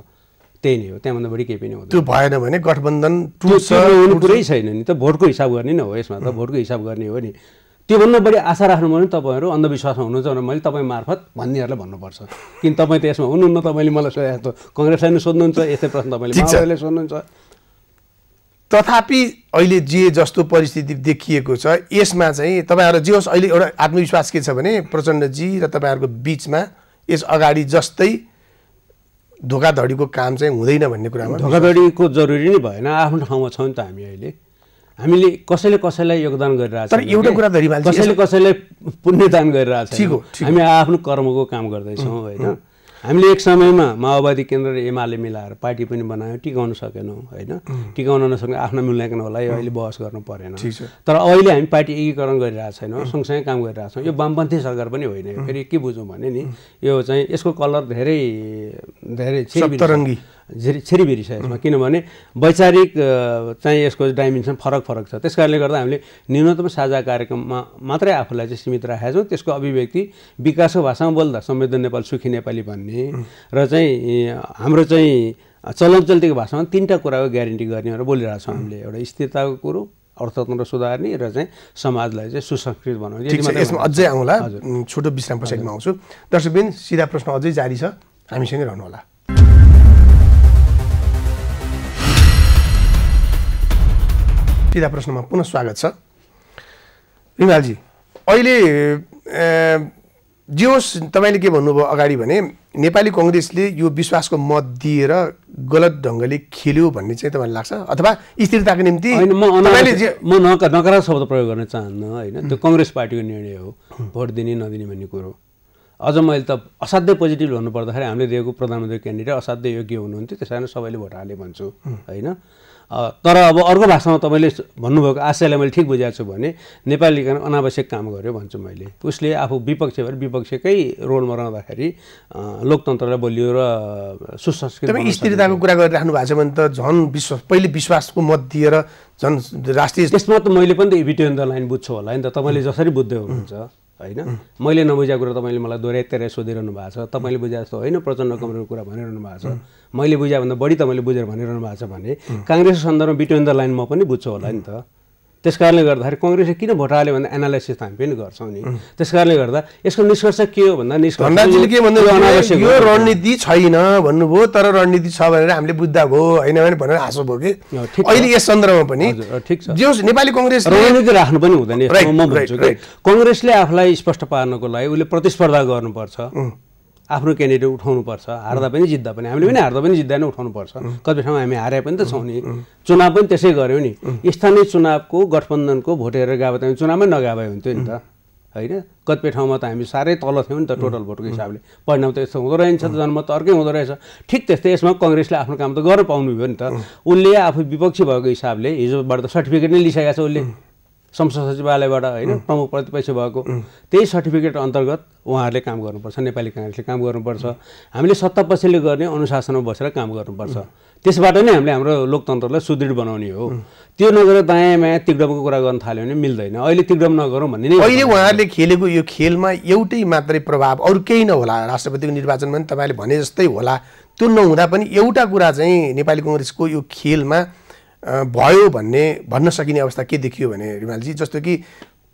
त्यही नै हो त्यहाँभन्दा बढी केही पनि हुँदैन त्यो भएन भने गठबन्धन टु पुरै छैन नि त भोटको हिसाब गर्ने नै हो यसमा त भोटको हिसाब गर्ने हो नि त्योभन्दा बढी आशा राख्नु भने तपाईँहरू अन्धविश्वासमा हुनुहुन्छ भने मैले तपाईँ मार्फत भन्नेहरूलाई भन्नुपर्छ किन तपाईँ त यसमा हुनुहुन्न तपाईँले मलाई सोधेको कङ्ग्रेसलाई नै सोध्नुहुन्छ यस्तै प्रश्न तपाईँले सोध्नुहुन्छ तथापि अहिले जे जस्तो परिस्थिति देखिएको छ यसमा चाहिँ तपाईँहरू जे होस् अहिले एउटा आत्मविश्वास के छ भने प्रचण्डजी र तपाईँहरूको बिचमा यस अगाडि जस्तै धोकाधडीको काम चाहिँ हुँदैन भन्ने कुरामा धोकाधडीको जरुरी नै भएन आफ्नो ठाउँमा छौँ नि त हामी अहिले हामीले कसैले कसैलाई योगदान गरिरहेको तर एउटा कुरा धरी कसैले कसैलाई पुण्यदान गरिरहेको छ हामी आफ्नो कर्मको काम गर्दैछौँ होइन हामीले एक समयमा माओवादी केन्द्र र एमाले मिलाएर पार्टी पनि बनायौँ टिकाउन सकेनौँ होइन टिकाउन नसक्ने होला यो अहिले बहस गर्नु परेन तर अहिले हामी पार्टी एकीकरण गरिरहेको छैनौँ सँगसँगै काम गरिरहेको छौँ यो वामपन्थी सरकार पनि होइन फेरि के बुझौँ भने नि यो चाहिँ यसको कलर धेरै धेरै झेरी छेरिबेरिसकेको किनभने वैचारिक चाहिँ यसको डाइमेन्सन फरक फरक छ त्यस कारणले गर्दा हामीले न्यूनतम साझा कार्यक्रममा मात्रै आफूलाई चाहिँ सीमित राखेका छौँ त्यसको अभिव्यक्ति विकासको भाषामा बोल्दा समृद्ध नेपाल सुखी नेपाली भन्ने र चाहिँ हाम्रो चाहिँ चलनचल्तीको भाषामा तिनवटा कुराको ग्यारेन्टी गर्ने भनेर बोलिरहेछौँ हामीले एउटा स्थिरताको कुरो अर्थतन्त्र सुधार्ने र चाहिँ समाजलाई चाहिँ सुसंस्कृत बनाउने यसमा अझै आउँला छोटो विश्राम पछाडिमा आउँछु दर्शकबिन सिधा प्रश्न अझै जारी छ हामीसँगै रहनुहोला सिधा प्रश्नमा पुनः स्वागत छ रिमालजी अहिले जे होस् तपाईँले के भन्नुभयो अगाडि भने नेपाली कङ्ग्रेसले यो विश्वासको मत दिएर गलत ढङ्गले खेल्यो भन्ने चाहिँ तपाईँलाई लाग्छ अथवा स्थिरताको निम्ति म नकारा शब्द प्रयोग गर्न चाहन्न होइन त्यो कङ्ग्रेस पार्टीको निर्णय हो भोट दिने नदिने भन्ने कुरो अझ मैले त असाध्यै पोजिटिभ भन्नुपर्दाखेरि हामीले दिएको प्रधानमन्त्री क्यान्डिडेट असाध्यै योग्य हुनुहुन्थ्यो त्यस कारण सबैले भोट हाले भन्छु होइन तर अब अर्को भाषामा तपाईँले भन्नुभएको आशयलाई मैले ठिक बुझाएको छु भने नेपाली कारण अनावश्यक काम गर्यो भन्छु मैले उसले आफू विपक्ष भएर विपक्षकै रोलमा रहँदाखेरि लोकतन्त्रलाई बोलियो र सुसंस्कृत स्थिरताको कुरा गरिराख्नु भएको छ भने त झन् विश्वास पहिले विश्वासको मत दिएर झन् राष्ट्रिय त्यसमा त मैले पनि त बिट्विन लाइन बुझ्छु होला नि त तपाईँले जसरी बुझ्दै हुनुहुन्छ होइन मैले नबुझेको कुरा तपाईँले मलाई दोहोऱ्याइ सोधिरहनु भएको छ तपाईँले बुझाए जस्तो होइन प्रचण्ड कमरेको कुरा भनिरहनु भएको छ मैले भन्दा बढी तपाईँले बुझेर भनिरहनु भएको छ भने काङ्ग्रेसको सन्दर्भमा बिट्विन द लाइन म पनि बुझ्छु होला नि त त्यस कारणले गर्दाखेरि कङ्ग्रेसले किन भोट हाल्यो भन्दा एनालाइसिस त हामी पनि गर्छौँ नि त्यस कारणले गर्दा यसको निष्कर्ष के हो भन्दा निष्कर्ष यो रणनीति छैन भन्नुभयो तर रणनीति छ भनेर हामीले बुझ्दा भयो होइन भनेर हाँसो भयो कि अहिले यस सन्दर्भमा पनि ठिक छ जो नेपाली कङ्ग्रेस रणनीति राख्नु पनि हुँदैन कङ्ग्रेसले आफूलाई स्पष्ट पार्नको लागि उसले प्रतिस्पर्धा गर्नुपर्छ आफ्नो क्यान्डिडेट उठाउनुपर्छ हार्दा पनि जित्दा पनि हामीले पनि हार्दा पनि जित्दा नै उठाउनुपर्छ कति ठाउँमा हामी हारे पनि त छौँ नि चुनाव पनि त्यसै गऱ्यौँ नि स्थानीय चुनावको गठबन्धनको भोट हेरेर गएको त हामी चुनावमै नगाए हुन्थ्यो नि त होइन कतिपय ठाउँमा त हामी साह्रै तल थियौँ नि त टोटल भोटको हिसाबले परिणाम त यस्तो हुँदो रहेछ त जनमत त अर्कै हुँदो रहेछ ठिक त्यस्तै यसमा कङ्ग्रेसले आफ्नो काम त गर्न पाउनु भयो नि त उसले आफू विपक्षी भएको हिसाबले हिजोबाट त सर्टिफिकेट नै लिइसकेको छ उसले संसद सचिवालयबाट होइन प्रमुख प्रतिपक्ष भएको त्यही सर्टिफिकेट अन्तर्गत उहाँहरूले काम गर्नुपर्छ नेपाली काङ्ग्रेसले काम गर्नुपर्छ हामीले सत्तापक्षले गर्ने अनुशासनमा बसेर काम गर्नुपर्छ त्यसबाट नै हामीले हाम्रो लोकतन्त्रलाई सुदृढ बनाउने हो त्यो नगरेर दायाँ माया तिक्डमको कुरा गर्न थाल्यो भने मिल्दैन अहिले तिक्डम नगरौँ भन्ने नै अहिले उहाँहरूले खेलेको यो खेलमा एउटै मात्रै प्रभाव अरू केही नहोला राष्ट्रपतिको निर्वाचनमा पनि तपाईँले भने जस्तै होला त्यो नहुँदा पनि एउटा कुरा चाहिँ नेपाली कङ्ग्रेसको यो खेलमा भयो भन्ने भन्न सकिने अवस्था के देखियो भने रिमालजी जस्तो कि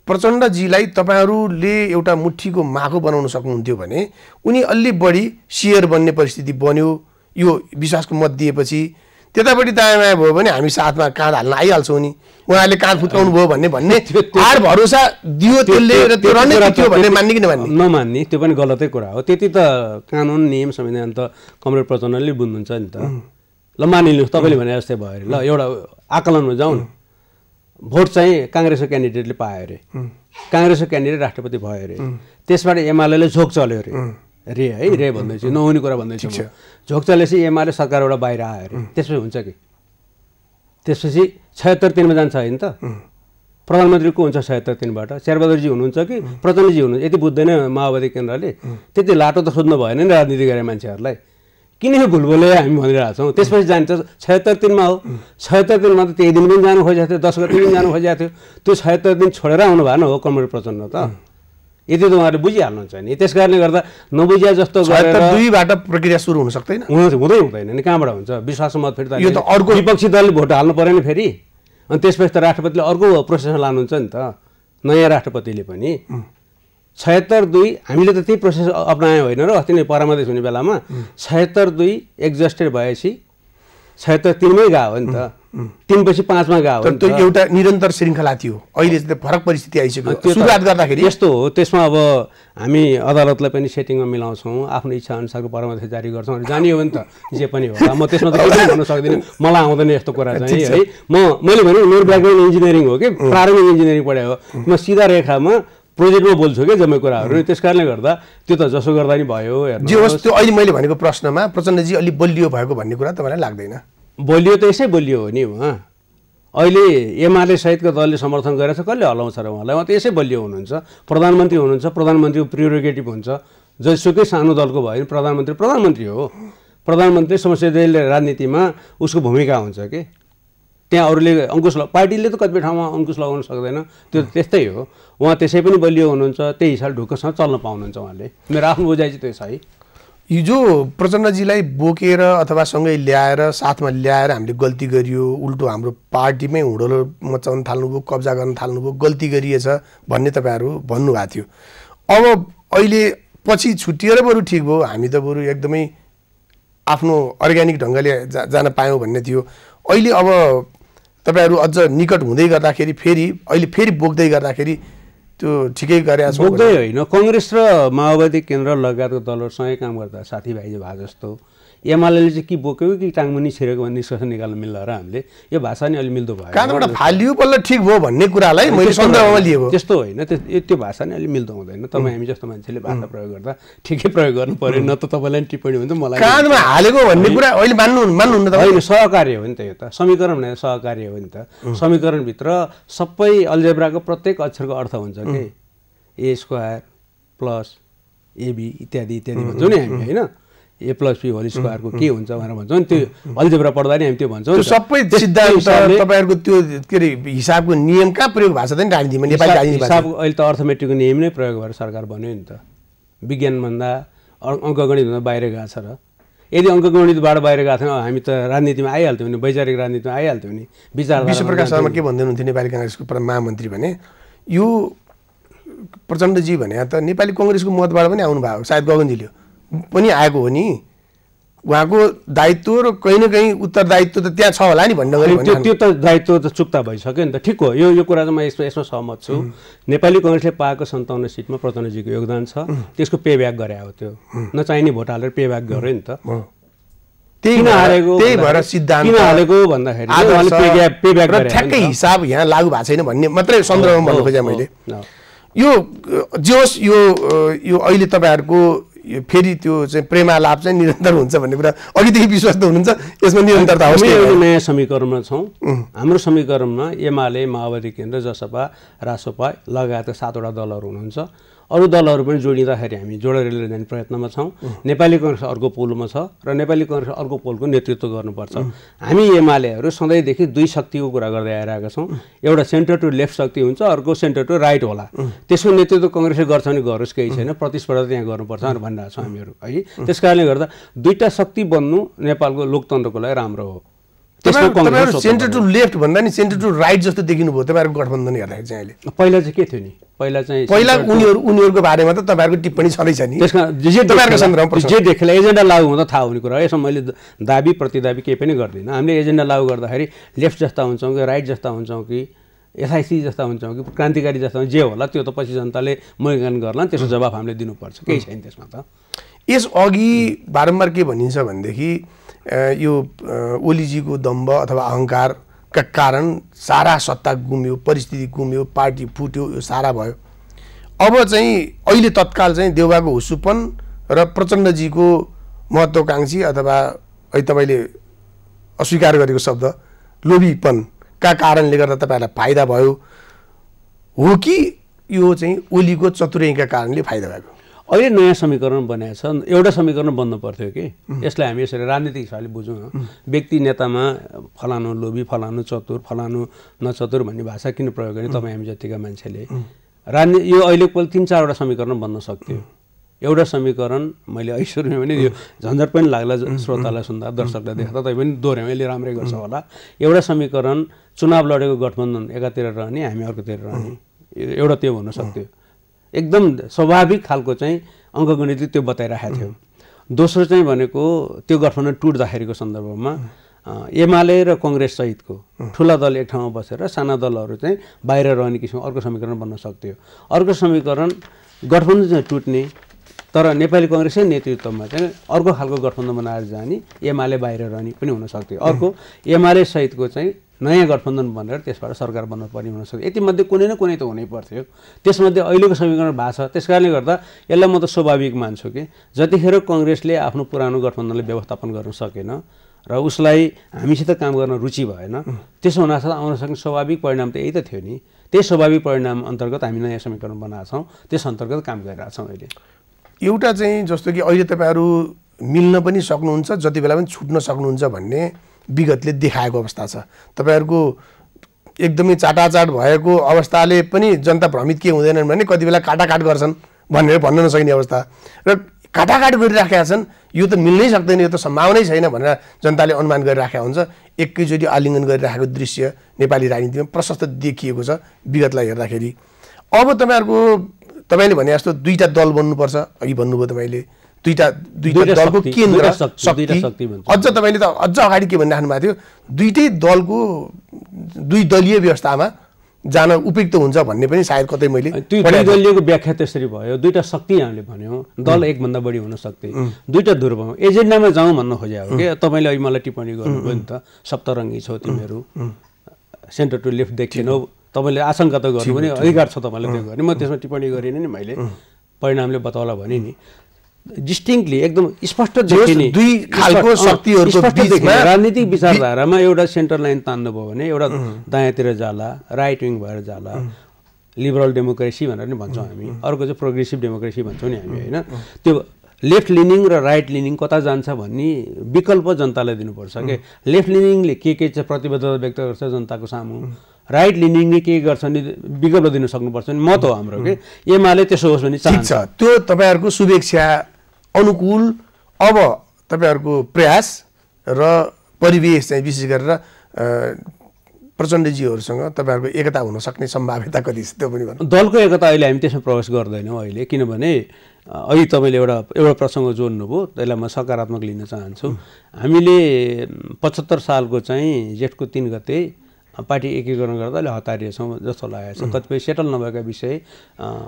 प्रचण्डजीलाई तपाईँहरूले एउटा मुठीको माघो बनाउन सक्नुहुन्थ्यो भने उनी अलि बढी सियर बन्ने परिस्थिति बन्यो यो विश्वासको मत दिएपछि त्यतापट्टि दायाँ माया भयो भने हामी साथमा काँध हाल्न आइहाल्छौँ नि उहाँले काँध फुत्काउनु भयो भन्ने भन्ने हार भरोसा दियो त्यसले र त्यो थियो भन्ने मान्ने कि नमान्ने नमान्ने त्यो पनि गलतै कुरा हो त्यति त कानुन नियम संविधान त कमरेड प्रचण्डले बुझ्नुहुन्छ नि त ल मानिलिनुहोस् तपाईँले भने जस्तै भयो अरे ल एउटा आकलनमा जाउँ न भोट चाहिँ काङ्ग्रेसको क्यान्डिडेटले पायो अरे काङ्ग्रेसको क्यान्डिडेट राष्ट्रपति भयो अरे त्यसबाट एमाले झोक चल्यो अरे रे है रे भन्दैछु नहुने कुरा भन्दैछु झोक चलेपछि एमाले सरकारबाट बाहिर आयो अरे त्यसपछि हुन्छ कि त्यसपछि छयत्तर तिनमा जान्छ होइन त प्रधानमन्त्री को हुन्छ छयत्तर तिनबाट शेरबहादुरजी हुनुहुन्छ कि प्रचण्डजी हुनुहुन्छ यति बुझ्दैन माओवादी केन्द्रले त्यति लाटो त सोध्नु भएन नि राजनीति गरे मान्छेहरूलाई किन यो भुल बोले हामी भनिरहेको छौँ त्यसपछि जान्छ छयत्तर दिनमा हो छयत्तर दिनमा त त्यही दिन पनि जानु खोजिरहेको थियो दस गति पनि जानु खोजेको थियो त्यो छयत्तर दिन छोडेर आउनु भएन हो कमरेड प्रचण्ड त यति त उहाँले बुझिहाल्नुहुन्छ नि त्यस कारणले गर्दा नबुझिया जस्तो दुईबाट प्रक्रिया सुरु हुन सक्दैन हुँदै हुँदैन नि कहाँबाट हुन्छ विश्वास मत त यो त अर्को विपक्षी दलले भोट हाल्नु नि फेरि अनि त्यसपछि त राष्ट्रपतिले अर्को प्रोसेसमा लानुहुन्छ नि त नयाँ राष्ट्रपतिले पनि छयत्तर दुई हामीले त त्यही प्रोसेस अप्नायौँ होइन र अस्ति नै परामर्श हुने बेलामा छयत्तर दुई एक्जस्टेड भएपछि छयत्तर तिनमै गएको हो नि त तिनपछि पाँचमा गएको त्यो एउटा निरन्तर श्रृङ्खला थियो अहिले फरक परिस्थिति आइसक्यो सुरुवात गर्दाखेरि यस्तो हो त्यसमा अब हामी अदालतलाई पनि सेटिङमा मिलाउँछौँ आफ्नो इच्छा अनुसारको परामर्श जारी गर्छौँ अनि जानियो भने त जे पनि होला म त्यसमा त भन्न सक्दिनँ मलाई आउँदैन यस्तो कुरा चाहिँ है म मैले भने मेरो ब्याकग्राउन्ड इन्जिनियरिङ हो कि प्रारम्भिक इन्जिनियरिङ पढाइ हो म सिधा रेखामा प्रोजेक्टमा बोल्छु क्या जम्मै कुराहरू त्यस कारणले गर्दा त्यो त जसो गर्दा नि भयो जे होस् त्यो अहिले मैले भनेको प्रश्नमा प्रचण्डजी अलिक बलियो भएको भन्ने कुरा तपाईँलाई लाग्दैन बलियो त यसै बलियो हो नि उहाँ अहिले एमाले सहितको दलले समर्थन गरेर चाहिँ कसले हलाउँछ र उहाँलाई उहाँ त यसै बलियो हुनुहुन्छ प्रधानमन्त्री हुनुहुन्छ प्रधानमन्त्रीको प्रियोरिगेटिभ हुन्छ जसुकै सानो दलको भयो भने प्रधानमन्त्री प्रधानमन्त्री हो प्रधानमन्त्री संसदीय राजनीतिमा उसको भूमिका हुन्छ कि त्यहाँ अरूले अङ्कुश पार्टीले त कतिपय ठाउँमा अङ्कुश लगाउन सक्दैन त्यो त्यस्तै हो उहाँ त्यसै पनि बलियो हुनुहुन्छ त्यही हिसाबले ढुक्कसँग चल्न पाउनुहुन्छ उहाँले मेरो आफ्नो बुझाइ चाहिँ त्यो छ है हिजो प्रचण्डजीलाई बोकेर अथवा सँगै ल्याएर साथमा ल्याएर हामीले गल्ती गरियो उल्टो हाम्रो पार्टीमै हुँडोलो मचाउन थाल्नुभयो कब्जा गर्न थाल्नुभयो गल्ती गरिएछ भन्ने तपाईँहरू भन्नुभएको थियो अब अहिले पछि छुट्टिएर बरु ठिक भयो हामी त बरु एकदमै आफ्नो अर्ग्यानिक ढङ्गले जा जान पायौँ भन्ने थियो अहिले अब तपाईँहरू अझ निकट हुँदै गर्दाखेरि फेरि अहिले फेरि बोक्दै गर्दाखेरि त्यो ठिकै गरे बोक्दै होइन कङ्ग्रेस र माओवादी केन्द्र लगायतको दलहरूसँगै काम गर्दा साथीभाइ भए जस्तो एमाले चाहिँ के बोक्यो कि टाङमुनि छिरेको भन्ने निष्कर्ष निकाल्न मिल्ला र हामीले यो भाषा नै अलि मिल्दो भयो कहाँबाट फालियो बल्ल ठिक भयो भन्ने कुरालाई मैले सन्दर्भमा लिएको त्यस्तो होइन त्यो भाषा नै अलि मिल्दो हुँदैन तपाईँ हामी जस्तो मान्छेले भाषा प्रयोग गर्दा ठिकै प्रयोग गर्नु पऱ्यो न त तपाईँलाई पनि टिप्पणी हुन्छ मलाई कानमा हालेको भन्ने कुरा अहिले मान्नु मान्नुहुन्न त होइन सहकार्य हो नि त यो त समीकरण भनेको सहकार्य हो नि त समीकरणभित्र सबै अल्जेब्राको प्रत्येक अक्षरको अर्थ हुन्छ कि ए स्क्वायर प्लस एबी इत्यादि इत्यादि भन्छौँ नि हामी होइन ए प्लस पी होल स्क्वायरको के हुन्छ भनेर भन्छौँ नि त्यो mm-hmm. अलजेब्रा पढ्दा नि हामी त्यो भन्छौँ सबै सिद्धान्त तपाईँहरूको त्यो के अरे हिसाबको नियम कहाँ प्रयोग भएको छ त राजनीतिमा नेपाली हिसाब अहिले त अर्थमेट्रिकको नियम नै प्रयोग भएर सरकार भन्यो नि त विज्ञानभन्दा अङ्कगणितभन्दा बाहिर गएको छ र यदि अङ्कगणितबाट बाहिर गएको थियौँ हामी त राजनीतिमा आइहाल्थ्यौँ नि वैचारिक राजनीतिमा आइहाल्थ्यौँ नि विचार विश्वप्रकाश शर्मा के भन्दै हुनुहुन्थ्यो नेपाली काङ्ग्रेसको महामन्त्री भने यो प्रचण्डजी भने त नेपाली कङ्ग्रेसको मतबाट पनि आउनुभएको सायद गगनजीले पनि आएको हो नि उहाँको दायित्व र कहीँ न कहीँ उत्तरदायित्व त त्यहाँ छ होला नि भन्ने त्यो त्यो त दायित्व त चुक्ता भइसक्यो नि त ठिक हो यो यो कुरा त म यसमा यसमा सहमत छु नेपाली कङ्ग्रेसले पाएको सन्ताउन्न सिटमा प्रचण्डजीको योगदान छ त्यसको पे ब्याक गरे हो त्यो नचाहिने भोट हालेर पे ब्याक गर्यो नि त त्यही त्यही भएर सिद्धान्त ठ्याक्कै हिसाब यहाँ लागु भएको छैन भन्ने मात्रै सन्दर्भमा भन्नु खोजेँ मैले यो जे होस् यो यो अहिले तपाईँहरूको फेरि त्यो चाहिँ प्रेमालाप चाहिँ निरन्तर हुन्छ भन्ने कुरा अघिदेखि विश्वास त हुनुहुन्छ यसमा निरन्तरता हामी एउटा नयाँ समीकरणमा छौँ हाम्रो समीकरणमा एमाले माओवादी केन्द्र जसपा रासोपा लगायतका सातवटा दलहरू हुनुहुन्छ अरू दलहरू पनि जोडिँदाखेरि हामी जोडेर लिएर जाने प्रयत्नमा छौँ नेपाली कङ्ग्रेस अर्को पोलमा छ र नेपाली कङ्ग्रेस अर्को पोलको नेतृत्व गर्नुपर्छ हामी एमालेहरू सधैँदेखि दुई शक्तिको कुरा गर्दै आइरहेका छौँ एउटा सेन्टर टु लेफ्ट शक्ति हुन्छ अर्को सेन्टर टु राइट होला त्यसको नेतृत्व कङ्ग्रेसले गर्छ भने गरोस् केही छैन प्रतिस्पर्धा त्यहाँ गर्नुपर्छ भनिरहेको छौँ हामीहरू है त्यस गर्दा दुईवटा शक्ति बन्नु नेपालको लोकतन्त्रको लागि राम्रो हो तपाईँहरू सेन्टर टु लेफ्ट भन्दा नि सेन्टर टु राइट जस्तो देखिनुभयो तपाईँहरूको गठबन्धन हेर्दाखेरि चाहिँ अहिले पहिला चाहिँ के थियो नि पहिला चाहिँ पहिला उनीहरू उनीहरूको बारेमा त तपाईँहरूको टिप्पणी छँदैछ नि सन्दर्भ जे देखेला एजेन्डा लागु हुँदा थाहा हुने कुरा हो यसमा मैले दाबी प्रतिदाबी केही पनि गर्दिनँ हामीले एजेन्डा लागु गर्दाखेरि लेफ्ट जस्ता हुन्छौँ कि राइट जस्ता हुन्छौँ कि एसआइसी जस्ता हुन्छौँ कि क्रान्तिकारी जस्ता हुन्छ जे होला त्यो त पछि जनताले मूल्याङ्कन गर्ला त्यसको जवाब हामीले दिनुपर्छ केही छैन त्यसमा त यस अघि बारम्बार के भनिन्छ भनेदेखि यो ओलीजीको दम्ब अथवा अहङ्कारका कारण सारा सत्ता गुम्यो परिस्थिति गुम्यो पार्टी फुट्यो यो सारा भयो अब चाहिँ अहिले तत्काल चाहिँ देउबाको हुसुपन र प्रचण्डजीको महत्त्वकाङ्क्षी अथवा अहिले तपाईँले अस्वीकार गरेको शब्द लोभीपनका कारणले गर्दा तपाईँहरूलाई फाइदा भयो हो कि यो चाहिँ ओलीको चतुर्याइका कारणले फाइदा भएको अहिले नयाँ समीकरण बनाएको छ एउटा समीकरण बन्न पर्थ्यो कि यसलाई हामी यसरी राजनीतिक हिसाबले बुझौँ व्यक्ति नेतामा फलानु लोभी फलानु चतुर फलानु नचतुर भन्ने भाषा किन प्रयोग गर्ने तपाईँ हामी जतिका मान्छेले राजनी यो अहिलेको तिन चारवटा समीकरण बन्न सक्थ्यो एउटा समीकरण मैले ऐश्वर्य भने यो झन्झट पनि लाग्ला श्रोतालाई सुन्दा दर्शकलाई देख्दा तै पनि दोहोऱ्याउँ यसले राम्रै गर्छ होला एउटा समीकरण चुनाव लडेको गठबन्धन एकातिर रहने हामी अर्कोतिर रहने एउटा त्यो हुन सक्थ्यो एकदम स्वाभाविक खालको चाहिँ अङ्कगणितले त्यो बताइरहेको थियो दोस्रो चाहिँ भनेको त्यो गठबन्धन टुट्दाखेरिको सन्दर्भमा एमाले र सहितको ठुला दल एक ठाउँमा बसेर साना दलहरू चाहिँ बाहिर रहने किसिमको अर्को समीकरण बन्न सक्थ्यो अर्को समीकरण गठबन्धन चाहिँ टुट्ने तर नेपाली कङ्ग्रेसकै नेतृत्वमा चाहिँ अर्को खालको गठबन्धन बनाएर जाने एमाले बाहिर रहने पनि हुनसक्थ्यो अर्को एमाले सहितको चाहिँ नयाँ गठबन्धन बनेर त्यसबाट सरकार बन्न पर्ने हुनसक्छ यतिमध्ये कुनै न कुनै त हुनै पर्थ्यो त्यसमध्ये अहिलेको समीकरण भएको छ त्यस कारणले गर्दा यसलाई म त स्वाभाविक मान्छु कि जतिखेर कङ्ग्रेसले आफ्नो पुरानो गठबन्धनलाई व्यवस्थापन गर्न सकेन र उसलाई हामीसित काम गर्न रुचि भएन त्यसो हुनासाथ आउन सक्ने स्वाभाविक परिणाम त यही त थियो नि त्यही स्वाभाविक परिणाम अन्तर्गत हामी नयाँ समीकरण बनाएको छौँ त्यस अन्तर्गत काम गरिरहेको छौँ अहिले एउटा चाहिँ जस्तो कि अहिले तपाईँहरू मिल्न पनि सक्नुहुन्छ जति बेला पनि छुट्न सक्नुहुन्छ भन्ने विगतले देखाएको अवस्था छ तपाईँहरूको एकदमै चाटाचाट भएको अवस्थाले पनि जनता भ्रमित के हुँदैनन् भने कति बेला काटाकाट गर्छन् भनेर भन्न नसकिने अवस्था र काटाकाट गरिराखेका छन् यो त मिल्नै सक्दैन यो त सम्भावनै छैन भनेर जनताले अनुमान गरिराखेका हुन्छ एकैचोटि आलिङ्गन गरिराखेको दृश्य नेपाली राजनीतिमा प्रशस्त देखिएको छ विगतलाई हेर्दाखेरि अब तपाईँहरूको तपाईँले भने जस्तो दुईवटा दल बन्नुपर्छ अघि भन्नुभयो तपाईँले दुईवटा दुईवटा दलको केन्द्र शक्ति अझ तपाईँले त अझ अगाडि के भनिराख्नु भएको थियो दुइटै दलको दुई दलीय व्यवस्थामा जान उपयुक्त हुन्छ भन्ने पनि सायद कतै मैले दुई दलीयको व्याख्या त्यसरी भयो दुईवटा शक्ति हामीले भन्यौँ दल एकभन्दा बढी हुन सक्थे दुईवटा ध्रुव एजेन्डामा जाउँ भन्न खोजे हो कि तपाईँले अहिले मलाई टिप्पणी गर्नुभयो नि त सप्तरङ्गी छौ तिमीहरू सेन्टर टु लेफ्ट देखिनौ तपाईँले आशङ्का त गर्नु पनि अधिकार छ तपाईँलाई त्यो गर्ने म त्यसमा टिप्पणी गरिनँ नि मैले परिणामले बताउला भने नि डिस्टिङली एकदम स्पष्ट देखिने दुई खालको राजनीतिक विचारधारामा एउटा सेन्टर लाइन तान्नुभयो भने एउटा दायाँतिर जाला राइट विङ भएर जाला लिबरल डेमोक्रेसी भनेर नि भन्छौँ हामी अर्को चाहिँ प्रोग्रेसिभ डेमोक्रेसी भन्छौँ नि हामी होइन त्यो लेफ्ट लिनिङ र राइट लिनिङ कता जान्छ भन्ने विकल्प जनतालाई दिनुपर्छ कि लेफ्ट लिनिङले के के चाहिँ प्रतिबद्धता व्यक्त गर्छ जनताको सामु राइट लिनिङले के गर्छ नि विकल्प दिन सक्नुपर्छ नि मत हो हाम्रो कि एमाले त्यसो होस् भने चाहन्छ त्यो तपाईँहरूको शुभेच्छा अनुकूल अब तपाईँहरूको प्रयास र परिवेश चाहिँ विशेष गरेर प्रचण्डजीहरूसँग तपाईँहरूको एकता हुन सक्ने सम्भाव्यता कति छ त्यो पनि भन्नु दलको एकता अहिले हामी त्यसमा प्रवेश गर्दैनौँ अहिले किनभने अहिले तपाईँले एउटा एउटा प्रसङ्ग जोड्नुभयो त्यसलाई म सकारात्मक लिन चाहन्छु हामीले पचहत्तर सालको चाहिँ जेठको तिन गते पार्टी एकीकरण गर्दा अहिले हतारिएछौँ जस्तो लागेको छ कतिपय सेटल नभएका विषय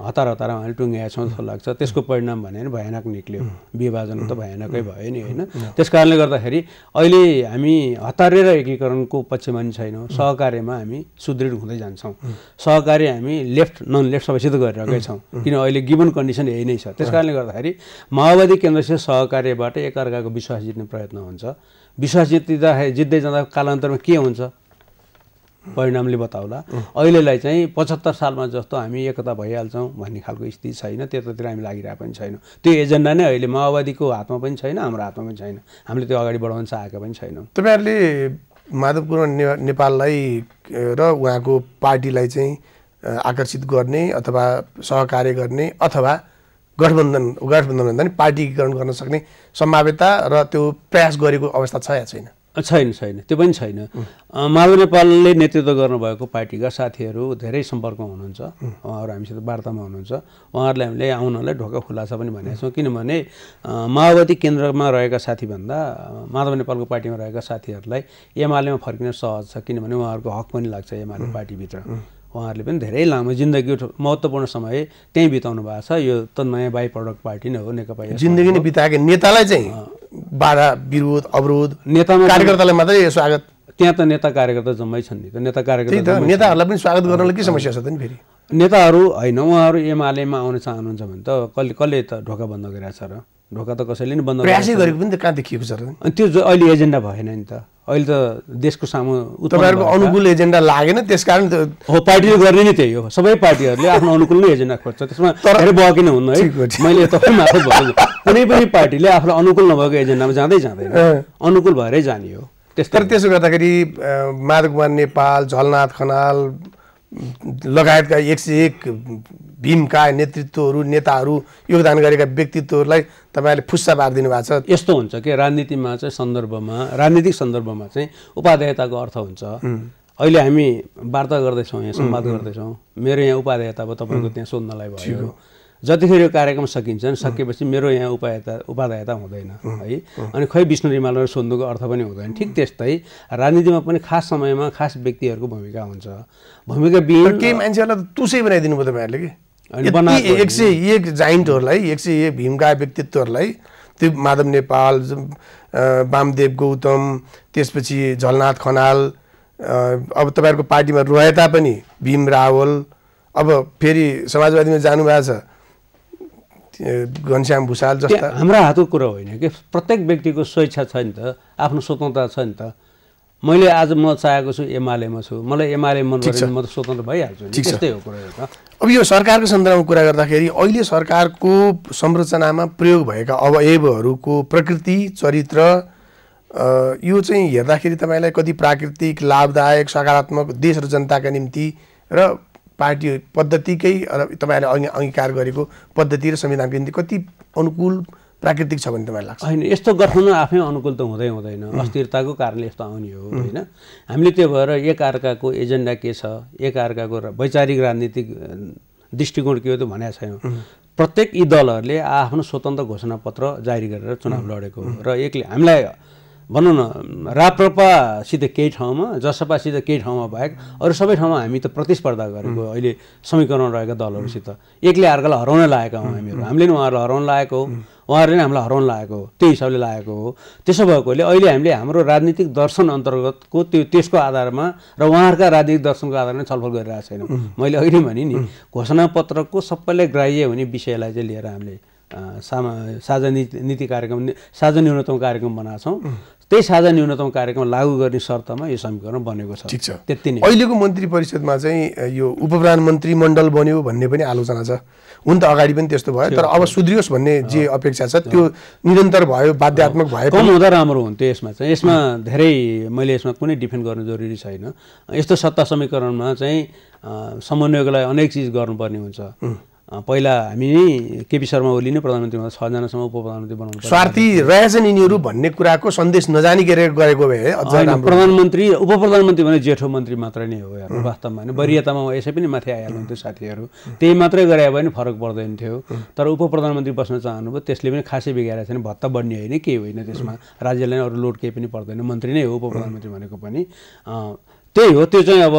हतार हतारमा हामीले टुङ्ग्याएका छौँ जस्तो लाग्छ त्यसको परिणाम भने भयानक निक्ल्यो विभाजन त भयानकै भयो नि होइन त्यस कारणले गर्दाखेरि अहिले हामी हतारेर एकीकरणको पक्षमा नि छैनौँ सहकार्यमा हामी सुदृढ हुँदै जान्छौँ सहकार्य हामी लेफ्ट नन लेफ्ट सबैसित गरिरहेकै छौँ किन अहिले गिभन कन्डिसन यही नै छ त्यस कारणले गर्दाखेरि माओवादी केन्द्रसित सहकार्यबाट एकअर्काको विश्वास जित्ने प्रयत्न हुन्छ विश्वास जित्दाखेरि जित्दै जाँदा कालान्तरमा के हुन्छ परिणामले बताउला अहिलेलाई चाहिँ पचहत्तर सालमा जस्तो हामी एकता भइहाल्छौँ भन्ने खालको स्थिति छैन त्यतातिर हामी लागिरहेको पनि छैनौँ त्यो एजेन्डा नै अहिले माओवादीको हातमा पनि छैन हाम्रो हातमा पनि छैन हामीले त्यो अगाडि बढाउन चाहेका पनि छैनौँ तपाईँहरूले माधव नेपाललाई र उहाँको पार्टीलाई चाहिँ आकर्षित गर्ने अथवा सहकार्य गर्ने अथवा गठबन्धन गठबन्धन भन्दा पनि पार्टीकरण गर्न सक्ने सम्भाव्यता र त्यो प्रयास गरेको अवस्था छ या छैन छैन छैन त्यो पनि छैन माधव नेपालले नेतृत्व गर्नुभएको पार्टीका साथीहरू धेरै सम्पर्कमा हुनुहुन्छ उहाँहरू हामीसित वार्तामा हुनुहुन्छ उहाँहरूले हामीले आउनलाई ढोका खुला छ पनि भनेको छौँ किनभने माओवादी केन्द्रमा रहेका साथीभन्दा माधव नेपालको पार्टीमा रहेका साथीहरूलाई एमालेमा फर्किन सहज छ किनभने उहाँहरूको हक पनि लाग्छ एमाले पार्टीभित्र उहाँहरूले पनि धेरै लामो जिन्दगी महत्त्वपूर्ण समय त्यहीँ बिताउनु भएको छ यो त नयाँ बाई प्रडक्ट पार्टी नै हो नेकपा जिन्दगी नै बिताएको नेतालाई चाहिँ बाधा विरोध अवरोध नेता कार्यकर्तालाई मात्रै स्वागत त्यहाँ त नेता कार्यकर्ता जम्मै छन् नि त नेता कार्यकर्ता नेताहरूलाई पनि स्वागत गर्नलाई के समस्या छ त नि फेरि नेताहरू होइन उहाँहरू एमआलएमा आउन चाहनुहुन्छ भने त कसले कसले त ढोका बन्द गरिरहेको छ र ढोका त कसैले नि बन्द गरेको पनि त कहाँ देखिएको छ अनि त्यो अहिले एजेन्डा भएन नि त अहिले त देशको सामु तपाईँहरूको अनुकूल एजेन्डा लागेन त्यस कारण हो पार्टीले गर्ने नै त्यही हो सबै पार्टीहरूले आफ्नो अनुकूल नै एजेन्डा खोज्छ त्यसमा धेरै नै हुन्न है मैले तपाईँ मात्र भन्नु कुनै पनि पार्टीले आफ्नो अनुकूल नभएको एजेन्डामा जाँदै जाँदैन अनुकूल भएरै जाने हो त्यस तर त्यसो गर्दाखेरि माधव कुमार नेपाल झलनाथ खनाल लगायतका एक सय एक भीमका नेतृत्वहरू नेताहरू योगदान गरेका व्यक्तित्वहरूलाई तपाईँहरूले फुस्सा पारिदिनु भएको छ यस्तो हुन्छ कि राजनीतिमा चाहिँ सन्दर्भमा राजनीतिक सन्दर्भमा चाहिँ उपाधेयताको अर्थ हुन्छ अहिले हामी वार्ता गर्दैछौँ यहाँ सम्वाद गर्दैछौँ मेरो यहाँ उपाधेयता अब तपाईँको त्यहाँ सोध्नलाई भयो जतिखेर यो कार्यक्रम सकिन्छन् सकेपछि मेरो यहाँ उपायता उपाधायता हुँदैन है अनि खै विष्णु रिमालहरू सोध्नुको अर्थ पनि हुँदैन ठिक त्यस्तै राजनीतिमा पनि खास समयमा खास व्यक्तिहरूको भूमिका हुन्छ भूमिका बिहान केही मान्छेहरूलाई त तुसै बनाइदिनु भयो तपाईँहरूले कि अनि एक सय एक जाइन्टहरूलाई एक सय एक भीमका व्यक्तित्वहरूलाई त्यो माधव नेपाल वामदेव गौतम त्यसपछि झलनाथ खनाल अब तपाईँहरूको पार्टीमा रहे पनि भीम रावल अब फेरि समाजवादीमा जानुभएको छ घनश्याम भूषाल जस्ता हाम्रो हातको कुरो होइन कि प्रत्येक व्यक्तिको स्वेच्छा छ नि त आफ्नो स्वतन्त्रता छ नि त मैले आज म चाहेको छु एमालेमा छु मलाई एमाले मन परेन म त स्वतन्त्र भइहाल्छु त्यस्तै हो कुरा त अब यो सरकारको सन्दर्भमा कुरा गर्दाखेरि अहिले सरकारको संरचनामा प्रयोग भएका अवयवहरूको प्रकृति चरित्र यो चाहिँ हेर्दाखेरि तपाईँलाई कति प्राकृतिक लाभदायक सकारात्मक देश र जनताका निम्ति र पार्टी पद्धतिकै तपाईँहरूले अघि अङ्गीकार गरेको पद्धति र संविधानको निम्ति कति अनुकूल प्राकृतिक छ भने तपाईँलाई लाग्छ होइन यस्तो गठन आफै अनुकूल त हुँदै हुँदैन अस्थिरताको कारणले यस्तो आउने हो होइन हामीले त्यो भएर एकअर्काको एजेन्डा के छ एकअर्काको वैचारिक राजनीतिक दृष्टिकोण के हो त भनेको छैनौँ प्रत्येक यी दलहरूले आफ्नो स्वतन्त्र घोषणापत्र जारी गरेर चुनाव लडेको र एकले हामीलाई भनौँ न राप्रपासित केही ठाउँमा जसपासित केही ठाउँमा बाहेक अरू सबै ठाउँमा हामी त प्रतिस्पर्धा गरेको अहिले समीकरण रहेका दलहरूसित एकले अर्कालाई हराउन लागेका हौँ हामीहरू हामीले पनि उहाँहरूलाई हराउन लागेको हो उहाँहरूले नै हामीलाई हराउन लागेको हो त्यो हिसाबले लागेको हो त्यसो भएकोले अहिले हामीले हाम्रो राजनीतिक दर्शन अन्तर्गतको त्यो त्यसको आधारमा र उहाँहरूका राजनीतिक दर्शनको आधारमा छलफल गरिरहेको छैनौँ मैले अहिले भने नि घोषणापत्रको सबैलाई ग्राह्य हुने विषयलाई चाहिँ लिएर हामीले सामा साझा नीति नीति कार्यक्रम साझा न्यूनतम कार्यक्रम बनाएको छौँ त्यही साझा न्यूनतम कार्यक्रम लागू गर्ने शर्तमा यो समीकरण बनेको छ ठिक छ त्यति नै अहिलेको मन्त्री परिषदमा चाहिँ यो उपप्रधानमन्त्री मण्डल बन्यो भन्ने पनि आलोचना छ हुन त अगाडि पनि त्यस्तो भयो तर अब सुध्रियोस् भन्ने जे अपेक्षा छ त्यो निरन्तर भयो बाध्यात्मक भयो कम हुँदा राम्रो हुन्थ्यो यसमा चाहिँ यसमा धेरै मैले यसमा कुनै डिफेन्ड गर्नु जरुरी छैन यस्तो सत्ता समीकरणमा चाहिँ समन्वयको लागि अनेक चिज गर्नुपर्ने हुन्छ पहिला हामी नै केपी शर्मा ओली नै प्रधानमन्त्री हुँदा छजनासम्म उप प्रधानमन्त्री बनाउनु स्वार्थी रहेछन् यिनीहरू भन्ने कुराको सन्देश नजानी गरेर गरेको भए प्रधानमन्त्री उप प्रधानमन्त्री भने जेठो मन्त्री मात्र नै हो यहाँ वास्तवमा होइन वरियतामा यसै पनि माथि आइहाल्नुहुन्थ्यो साथीहरू त्यही मात्रै गरायो भने फरक पर्दैन थियो तर उप प्रधानमन्त्री बस्न चाहनुभयो त्यसले पनि खासै बिगारेको छैन भत्ता बढ्ने होइन केही होइन त्यसमा राज्यलाई अरू लोड केही पनि पर्दैन मन्त्री नै हो उप भनेको पनि त्यही हो त्यो चाहिँ अब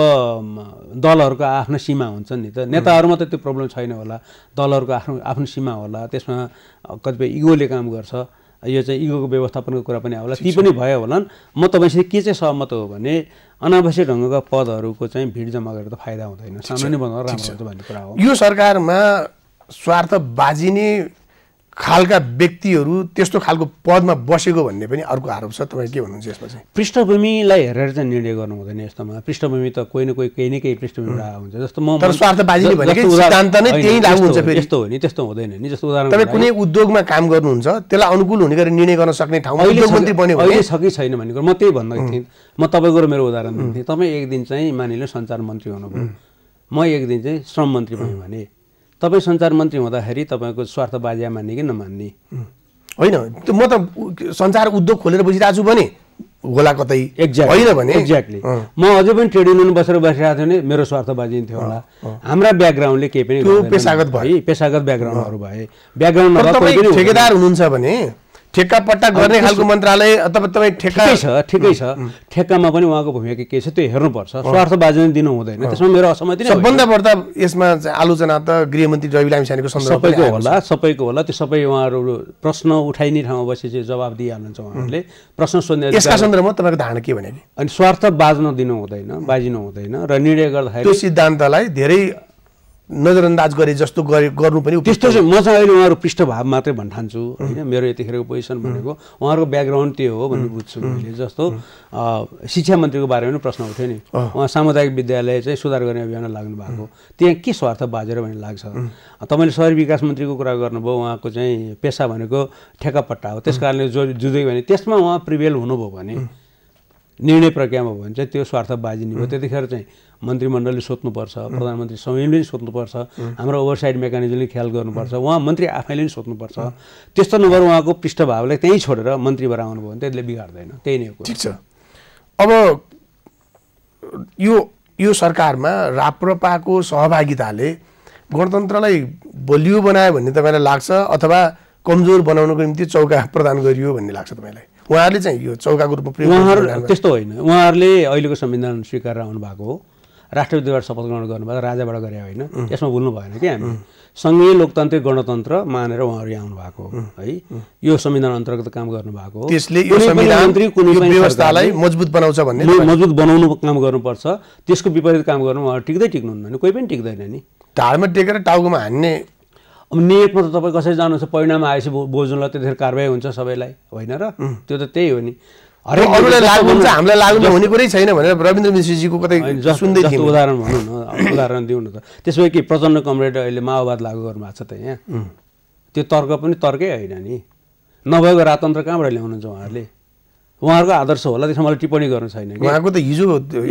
दलहरूको आफ्नो सीमा हुन्छ नि त नेताहरूमा त त्यो प्रब्लम छैन होला दलहरूको आफ्नो आफ्नो सीमा होला त्यसमा कतिपय इगोले काम गर्छ यो चाहिँ इगोको व्यवस्थापनको कुरा पनि आउला ती पनि भयो होलान् म तपाईँसित के चाहिँ सहमत हो भने अनावश्यक ढङ्गका पदहरूको चाहिँ भिड जम्मा गरेर त फाइदा हुँदैन सामान्य भन्दा राम्रो हुन्छ भन्ने कुरा हो यो सरकारमा स्वार्थ बाजिने खालका व्यक्तिहरू त्यस्तो खालको पदमा बसेको भन्ने पनि अर्को आरोप छ तपाईँ के भन्नुहुन्छ यसमा चाहिँ पृष्ठभूमिलाई हेरेर चाहिँ निर्णय गर्नु हुँदैन यस्तोमा पृष्ठभूमि त कोही न कोही केही न केही पृष्ठभूमि हुन्छ जस्तो म यस्तो हो नि त्यस्तो हुँदैन नि जस्तो उदाहरण तपाईँ कुनै उद्योगमा काम गर्नुहुन्छ त्यसलाई अनुकूल हुने गरी निर्णय गर्न सक्ने ठाउँमा अहिले छ कि छैन भन्ने कुरा म त्यही भन्दै थिएँ म तपाईँको र मेरो उदाहरण दिन्थेँ तपाईँ एक दिन चाहिँ मानिलिनु सञ्चार मन्त्री हुनुभयो म एक दिन चाहिँ श्रम मन्त्री भयो भने तपाईँ सञ्चार मन्त्री हुँदाखेरि तपाईँको स्वार्थ बाजिया मान्ने कि नमान्ने होइन त्यो म त सञ्चार उद्योग खोलेर बसिरहेको छु भने होला कतै एक्ज्याक्ट होइन भने एक्ज्याक्टली म अझै पनि ट्रेड युनियन बसेर बसिरहेको थिएँ भने मेरो स्वार्थ बाजिन्थ्यो होला हाम्रा ब्याकग्राउन्डले केही पनि पेसागत भयो पेसागत ब्याकग्राउन्डहरू भए ब्याकग्राउन्ड ठेकेदार हुनुहुन्छ भने ठेक्कापट्टा गर्ने खालको मन्त्रालय अथवा तपाईँ ठेक्कै छ ठिकै छ ठेक्कामा पनि उहाँको भूमिका के छ त्यो हेर्नुपर्छ स्वार्थ बाजन दिनु हुँदैन त्यसमा मेरो असहमति सबभन्दा बढ्दा यसमा आलोचना त गृहमन्त्री रवि लामिछानेको सबैको होला सबैको होला त्यो सबै उहाँहरू प्रश्न उठाइने ठाउँमा बसी चाहिँ जवाब दिइहाल्नुहुन्छ उहाँहरूले प्रश्न सोध्ने यसका सन्दर्भमा तपाईँको धारणा के भने अनि स्वार्थ बाँच्न दिनु हुँदैन बाजिनु हुँदैन र निर्णय गर्दाखेरि त्यो सिद्धान्तलाई धेरै नजरअन्दाज गरे जस्तो गरे गर्नु पनि त्यस्तो चाहिँ म चाहिँ अहिले उहाँहरू पृष्ठभाव मात्रै भन्ठान्छु होइन मेरो यतिखेरको पोजिसन भनेको उहाँहरूको ब्याकग्राउन्ड त्यो हो भन्ने बुझ्छु मैले जस्तो शिक्षा मन्त्रीको बारेमा पनि प्रश्न उठ्यो नि उहाँ सामुदायिक विद्यालय चाहिँ सुधार गर्ने अभियानमा लाग्नु भएको त्यहाँ के स्वार्थ बाजेर भन्ने लाग्छ तपाईँले सहरी विकास मन्त्रीको कुरा गर्नुभयो उहाँको चाहिँ पेसा भनेको ठेकापट्टा हो त्यस कारणले जो जुझ्यो भने त्यसमा उहाँ प्रिभेल हुनुभयो भने निर्णय प्रक्रियामा भयो भने चाहिँ त्यो स्वार्थ बाजिने हो त्यतिखेर चाहिँ मन्त्रीमण्डलले सोध्नुपर्छ प्रधानमन्त्री पनि सोध्नुपर्छ हाम्रो ओभरसाइड मेकानिजमले ख्याल गर्नुपर्छ उहाँ मन्त्री आफैले पनि सोध्नुपर्छ त्यस्तो नभएर उहाँको पृष्ठभावलाई त्यहीँ छोडेर मन्त्री भएर आउनुभयो भने त्यसले बिगार्दैन त्यही नै हो ठिक छ अब यो यो सरकारमा राप्रपाको सहभागिताले गणतन्त्रलाई बलियो बनायो भन्ने तपाईँलाई लाग्छ अथवा कमजोर बनाउनको निम्ति चौका प्रदान गरियो भन्ने लाग्छ तपाईँलाई उहाँहरूले चाहिँ यो चौकाको रूपमा उहाँहरू त्यस्तो होइन उहाँहरूले अहिलेको संविधान स्वीकार आउनु भएको हो राष्ट्रपतिबाट शपथ ग्रहण गर्नुभयो राजाबाट गरे होइन यसमा भुल्नु भएन कि हामी सँगै लोकतान्त्रिक गणतन्त्र मानेर उहाँहरू यहाँ हो है यो संविधान अन्तर्गत काम गर्नुभएको मजबुत बनाउँछ भन्ने मजबुत बनाउनु काम गर्नुपर्छ त्यसको विपरीत काम गर्नु उहाँहरू टिक्दै टिक्नुहुन्न नि कोही पनि टिक्दैन नि ढाडमा टेकेर टाउकोमा हान्ने अब नियतमा त तपाईँ कसरी जानुहुन्छ परिणाम आएपछि बोज्नुलाई त्यतिखेर कारवाही हुन्छ सबैलाई होइन र त्यो त त्यही हो नि अरूलाई लागु हुन्छ हामीलाई लागु हुने कुरै छैन भनेर रविन्द्र मिश्रजीको कतै सुन्दै थिएँ उदाहरण भनौँ न उदाहरण दिउँ न त त्यसमा कि प्रचण्ड कमरेड अहिले माओवाद लागु गर्नुभएको छ त यहाँ त्यो तर्क पनि तर्कै होइन नि नभएको राजतन्त्र कहाँबाट ल्याउनुहुन्छ उहाँहरूले उहाँहरूको आदर्श होला त्यसमा मलाई टिप्पणी गर्नु छैन उहाँको त हिजो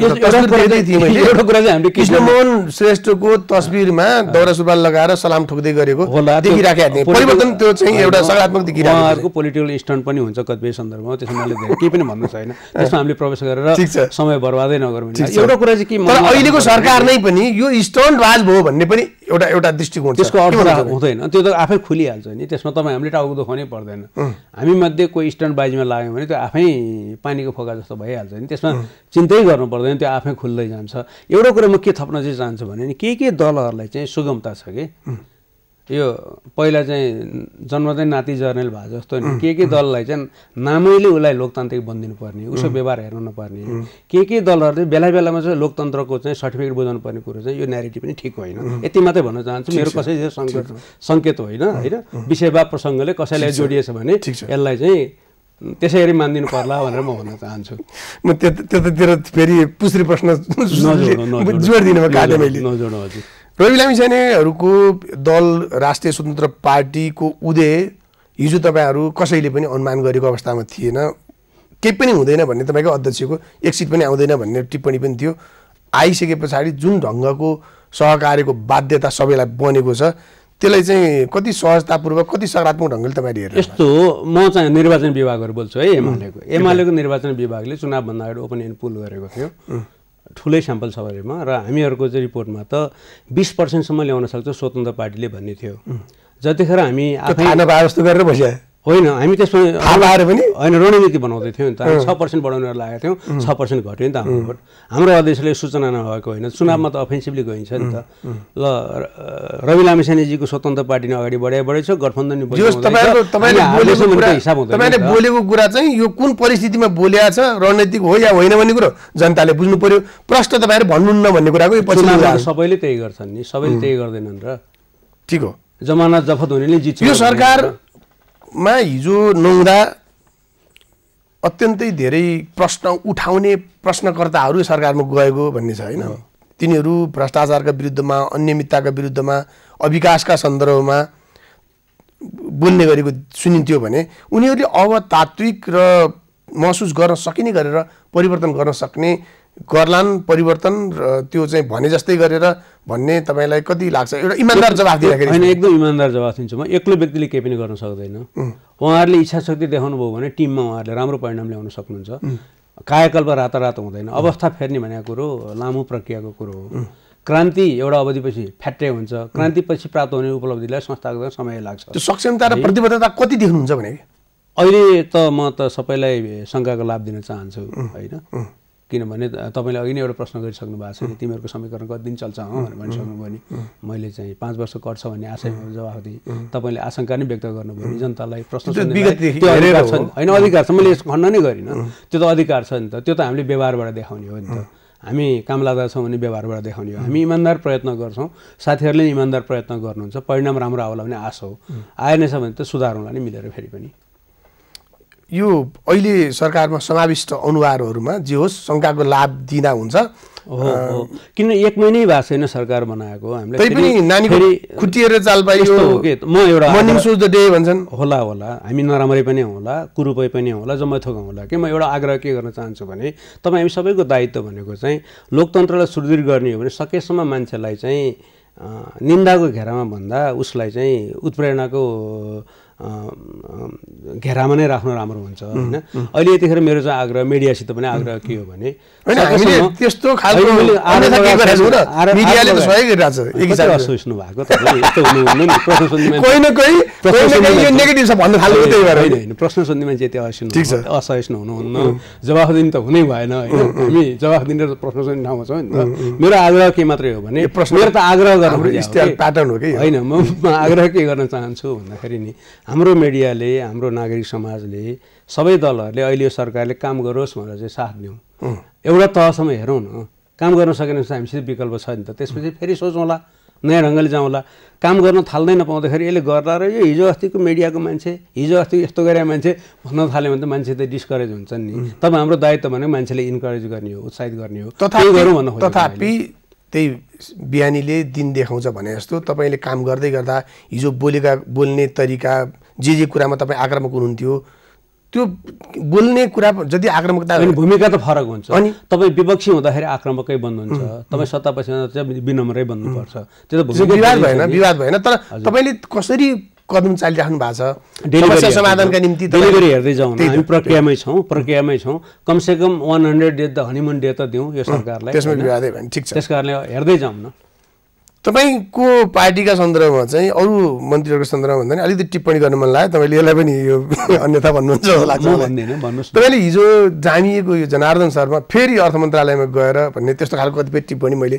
एउटा कृष्णमोहन श्रेष्ठको तस्बिरमा दौरा सुरुवाल लगाएर सलाम ठोक्दै गरेको होला परिवर्तन त्यो चाहिँ एउटा सकारात्मक उहाँहरूको पोलिटिकल स्टन्ट पनि हुन्छ कतिपय सन्दर्भमा त्यसमा मैले केही पनि भन्नु छैन त्यसमा हामीले प्रवेश गरेर समय बर्बादै नगरौँ एउटा कुरा चाहिँ के अहिलेको सरकार नै पनि यो स्टन्ट राज भयो भन्ने पनि एउटा एउटा दृष्टिकोण त्यसको अर्थ हुँदैन त्यो त आफै खुलिहाल्छ नि त्यसमा तपाईँ हामीले टाउको दुखाउनै पर्दैन हामी हामीमध्ये कोही स्ट्यान्ड बाइजमा लाग्यो भने त्यो आफै पानीको फोका जस्तो भइहाल्छ नि त्यसमा चिन्तै गर्नु पर्दैन त्यो आफै खुल्दै जान्छ एउटा कुरा म के थप्न चाहिँ चाहन्छु भने नि के केही दलहरूलाई चाहिँ सुगमता छ कि यो पहिला चाहिँ जन्म चाहिँ नाति जर्नेल भए जस्तो नि के के दललाई चाहिँ नामैले उसलाई लोकतान्त्रिक बनिदिनु पर्ने उसको व्यवहार हेर्नु नपर्ने के के दलहरूले बेला बेलामा चाहिँ लोकतन्त्रको चाहिँ सर्टिफिकेट बुझाउनु पर्ने कुरो चाहिँ यो न्यारेटिभ पनि ठिक होइन यति मात्रै भन्न चाहन्छु मेरो कसै सङ्केत सङ्केत होइन होइन विषय वा प्रसङ्गले कसैलाई जोडिएछ भने यसलाई चाहिँ त्यसै गरी मानिदिनु पर्ला भनेर म भन्न चाहन्छु म त्यतातिर फेरि पुस्री प्रश्न जोडिदिनु नजोड्नु हजुर रवि लामिछानेहरूको दल राष्ट्रिय स्वतन्त्र पार्टीको उदय हिजो तपाईँहरू कसैले पनि अनुमान गरेको अवस्थामा थिएन केही पनि हुँदैन भन्ने तपाईँको अध्यक्षको एक सिट पनि आउँदैन भन्ने टिप्पणी पनि थियो आइसके पछाडि जुन ढङ्गको सहकार्यको बाध्यता सबैलाई बनेको छ त्यसलाई चाहिँ कति सहजतापूर्वक कति सकारात्मक ढङ्गले तपाईँले हेर्नु यस्तो म चाहिँ निर्वाचन विभागहरू बोल्छु है एमालेको एमालेको निर्वाचन विभागले चुनावभन्दा अगाडि ओपन एन्ड पुल गरेको थियो ठुलै स्याम्पल छ भनेमा र हामीहरूको चाहिँ रिपोर्टमा त बिस पर्सेन्टसम्म ल्याउन सक्छ स्वतन्त्र पार्टीले भन्ने थियो जतिखेर हामी आफै गरेर बस्यो होइन हामी त्यसमा आएर पनि होइन रणनीति बनाउँदै थियौँ नि त हामी छ पर्सेन्ट बढाउनेहरू लागेको थियौँ छ पर्सेन्ट घट्यो नि त हाम्रो भोट हाम्रो अध्यक्षले सूचना नभएको होइन चुनावमा त अफेन्सिभली गइन्छ नि त ल रवि लामिसानेजीको स्वतन्त्र पार्टी नै अगाडि बढाइ बढेछ छ गठबन्धन तपाईँले बोलेको कुरा चाहिँ यो कुन परिस्थितिमा बोलिया छ रणनीतिक हो या होइन भन्ने कुरो जनताले बुझ्नु पर्यो प्रश्न तपाईँहरू भन्नुहुन्न भन्ने कुराको सबैले त्यही गर्छन् नि सबैले त्यही गर्दैनन् र ठिक हो जमाना जफत हुनेले जित्छ यो सरकार मा हिजो नहुँदा अत्यन्तै धेरै प्रश्न उठाउने प्रश्नकर्ताहरू सरकारमा गएको भन्ने छ होइन तिनीहरू भ्रष्टाचारका विरुद्धमा अनियमितताका विरुद्धमा अविकासका सन्दर्भमा बोल्ने गरेको सुनिन्थ्यो भने उनीहरूले अब तात्विक र महसुस गर्न सकिने गरेर परिवर्तन गर्न सक्ने गर्लान् परिवर्तन र त्यो चाहिँ भने जस्तै गरेर भन्ने तपाईँलाई कति लाग्छ एउटा इमान्दार जवाफ दिँदाखेरि होइन एकदम इमान्दार जवाफ दिन्छु म एक्लो व्यक्तिले केही पनि गर्न सक्दैन उहाँहरूले इच्छा शक्ति देखाउनुभयो भने टिममा उहाँहरूले राम्रो परिणाम ल्याउन सक्नुहुन्छ कायाकल्प रातारात हुँदैन अवस्था फेर्ने भनेको कुरो लामो प्रक्रियाको कुरो हो क्रान्ति एउटा अवधिपछि फ्याट्टे हुन्छ क्रान्तिपछि प्राप्त हुने उपलब्धिलाई संस्थागत समय लाग्छ त्यो सक्षमता र प्रतिबद्धता कति देख्नुहुन्छ भने अहिले त म त सबैलाई शङ्काको लाभ दिन चाहन्छु होइन किनभने तपाईँले अघि नै एउटा प्रश्न गरिसक्नु भएको छ कि तिमीहरूको समीकरण कति दिन चल्छ भनेर भनिसक्नुभयो भने मैले चाहिँ पाँच वर्ष कट्छ भन्ने आशयमा जवाफ दिएँ तपाईँले आशंका नै व्यक्त गर्नुभयो भने जनतालाई प्रश्न होइन अधिकार छ मैले यस खण्ड नै गरिनँ त्यो त अधिकार छ नि त त्यो त हामीले व्यवहारबाट देखाउने हो नि त हामी काम लाग्दा छौँ भने व्यवहारबाट देखाउने हो हामी इमान्दार प्रयत्न गर्छौँ साथीहरूले इमान्दार प्रयत्न गर्नुहुन्छ परिणाम राम्रो आउला भने आशा हो आएनछ भने त होला नि मिलेर फेरि पनि यो अहिले सरकारमा समाविष्ट अनुहारहरूमा जे होस् शङ्काको लाभ दिँदा हुन्छ किन एक महिनै भएको छैन सरकार बनाएको हामीले खुटिएर चाल पाइयो भन्छन् होला होला हामी नराम्रै पनि होला कुरूपै पनि होला जम्मै थोक होला कि म एउटा आग्रह के गर्न चाहन्छु भने तपाईँ हामी सबैको दायित्व भनेको चाहिँ लोकतन्त्रलाई सुदृढ गर्ने हो भने सकेसम्म मान्छेलाई चाहिँ निन्दाको घेरामा भन्दा उसलाई चाहिँ उत्प्रेरणाको घेरामा नै राख्नु राम्रो हुन्छ होइन अहिले यतिखेर मेरो चाहिँ आग्रह मिडियासित पनि आग्रह के हो भने प्रश्न सोध्ने मान्छे यति असहिष्णु हुनुहुन्न जवाफ दिनु त हुनै भएन होइन हामी जवाफ दिने प्रश्न सोध्ने ठाउँमा छौँ नि त मेरो आग्रह के मात्रै हो भने मेरो त आग्रह गर्नु होइन म आग्रह के गर्न चाहन्छु भन्दाखेरि नि हाम्रो मिडियाले हाम्रो नागरिक समाजले सबै दलहरूले अहिले यो सरकारले काम गरोस् भनेर चाहिँ साथ दिउँ एउटा तहसम्म हेरौँ न काम गर्न सकेन भने हामीसित विकल्प छ नि त त्यसपछि फेरि सोचौँला नयाँ ढङ्गले जाउँला काम गर्न थाल्दै नपाउँदाखेरि यसले गर्दा र यो हिजो अस्तिको मिडियाको मान्छे हिजो अस्ति यस्तो गरे मान्छे भन्न थाल्यो भने त मान्छे त डिस्करेज हुन्छन् नि तब हाम्रो दायित्व भनेको मान्छेले इन्करेज गर्ने हो उत्साहित गर्ने हो तथा गरौँ भन्नु तथापि त्यही बिहानीले दिन देखाउँछ भने जस्तो तपाईँले काम गर्दै गर्दा हिजो बोलेका बोल्ने तरिका जे जे कुरामा तपाईँ आक्रमक हुनुहुन्थ्यो त्यो बोल्ने कुरा जति आक्रामकता भूमिका त फरक हुन्छ अनि तपाईँ विपक्षी हुँदाखेरि आक्रमकै बन्नुहुन्छ तपाईँ सत्ता पछि विनम्रै बन्नुपर्छ त्यो त विवाद भएन विवाद भएन तर तपाईँले कसरी कदम चालिराख्नु भएको छ डेलिभरी समाधानका निम्ति डेलिभरी हेर्दै जाउँ हामी प्रक्रियामै छौँ प्रक्रियामै छौँ कमसेकम वान हन्ड्रेड डेज त हनीमुन डे त दिउँ यो सरकारलाई छ त्यस कारणले हेर्दै जाउँ न तपाईँको पार्टीका सन्दर्भमा चाहिँ अरू मन्त्रीहरूको सन्दर्भमा भन्दा पनि अलिकति टिप्पणी गर्नु मन लाग्यो तपाईँले यसलाई पनि यो अन्यथा भन्नुहुन्छ लाग्छ तपाईँले हिजो जामिएको यो जनार्दन शर्मा फेरि अर्थ मन्त्रालयमा गएर भन्ने त्यस्तो खालको कतिपय टिप्पणी मैले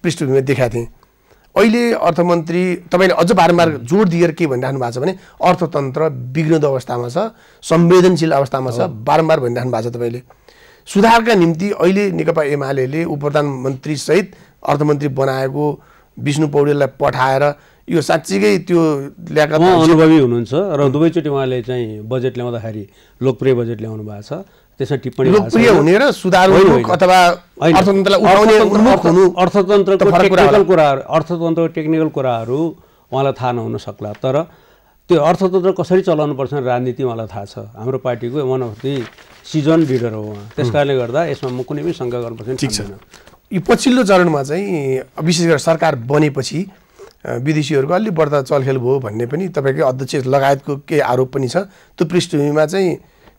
पृष्ठभूमिमा देखाएको थिएँ अहिले अर्थमन्त्री तपाईँले अझ बारम्बार जोड दिएर के भनिराख्नु भएको छ भने अर्थतन्त्र बिग्रिँदो अवस्थामा छ संवेदनशील अवस्थामा छ बारम्बार भनिराख्नु भएको छ तपाईँले सुधारका निम्ति अहिले नेकपा एमाले उप प्रधानमन्त्रीसहित अर्थमन्त्री बनाएको विष्णु पौडेललाई पठाएर यो साँच्चीकै त्यो ल्याएको अनुभवी हुनुहुन्छ र दुवैचोटि उहाँले चाहिँ बजेट ल्याउँदाखेरि लोकप्रिय बजेट ल्याउनु भएको छ त्यसमा टिप्पणी लोकप्रिय हुने र सुधार अथवा अर्थतन्त्रको कुराहरू अर्थतन्त्रको टेक्निकल कुराहरू उहाँलाई थाहा नहुन सक्ला तर त्यो अर्थतन्त्र कसरी चलाउनु पर्छ राजनीति उहाँलाई थाहा छ हाम्रो पार्टीको one of the season leader हो उहाँ त्यस कारणले गर्दा यसमा म कुनै पनि शङ्का गर्नुपर्छ ठिक छैन यो पछिल्लो चरणमा चाहिँ विशेष गरेर सरकार बनेपछि विदेशीहरूको अलिक बढ्दा चलखेल भयो भन्ने पनि तपाईँकै अध्यक्ष लगायतको केही आरोप पनि छ त्यो पृष्ठभूमिमा चाहिँ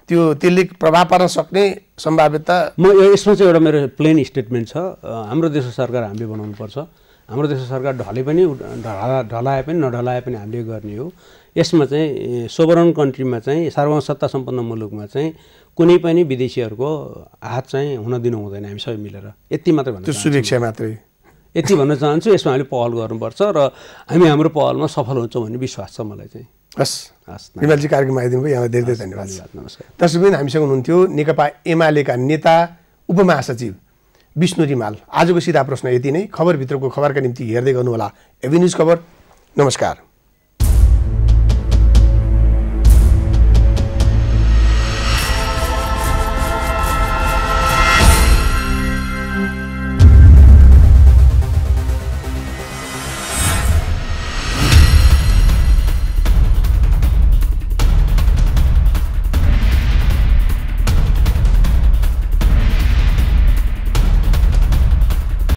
त्यो त्यसले प्रभाव पार्न सक्ने सम्भाव्यता म यसमा चाहिँ एउटा मेरो प्लेन स्टेटमेन्ट छ हाम्रो देशको सरकार हामीले बनाउनुपर्छ हाम्रो देशको सरकार ढले पनि ढला ढलाए पनि नढलाए पनि हामीले गर्ने हो यसमा चाहिँ सोभरन कन्ट्रीमा चाहिँ सार्वसत्ता सम्पन्न मुलुकमा चाहिँ कुनै पनि विदेशीहरूको हात चाहिँ हुन दिनु हुँदैन हामी सबै मिलेर यति मात्रै भन्नु सुरक्षा मात्रै यति भन्न चाहन्छु यसमा हामीले पहल गर्नुपर्छ र हामी हाम्रो पहलमा सफल हुन्छौँ भन्ने विश्वास छ मलाई चाहिँ हस् हस् हिमालजी कार्यक्रम आइदिनु भयो यहाँलाई धेरै धेरै धन्यवाद नमस्कार दर्शकबिन हामीसँग हुनुहुन्थ्यो नेकपा एमालेका नेता उपमहासचिव विष्णु रिमाल आजको सिधा प्रश्न यति नै खबरभित्रको खबरका निम्ति हेर्दै गर्नुहोला एभिन्युज खबर नमस्कार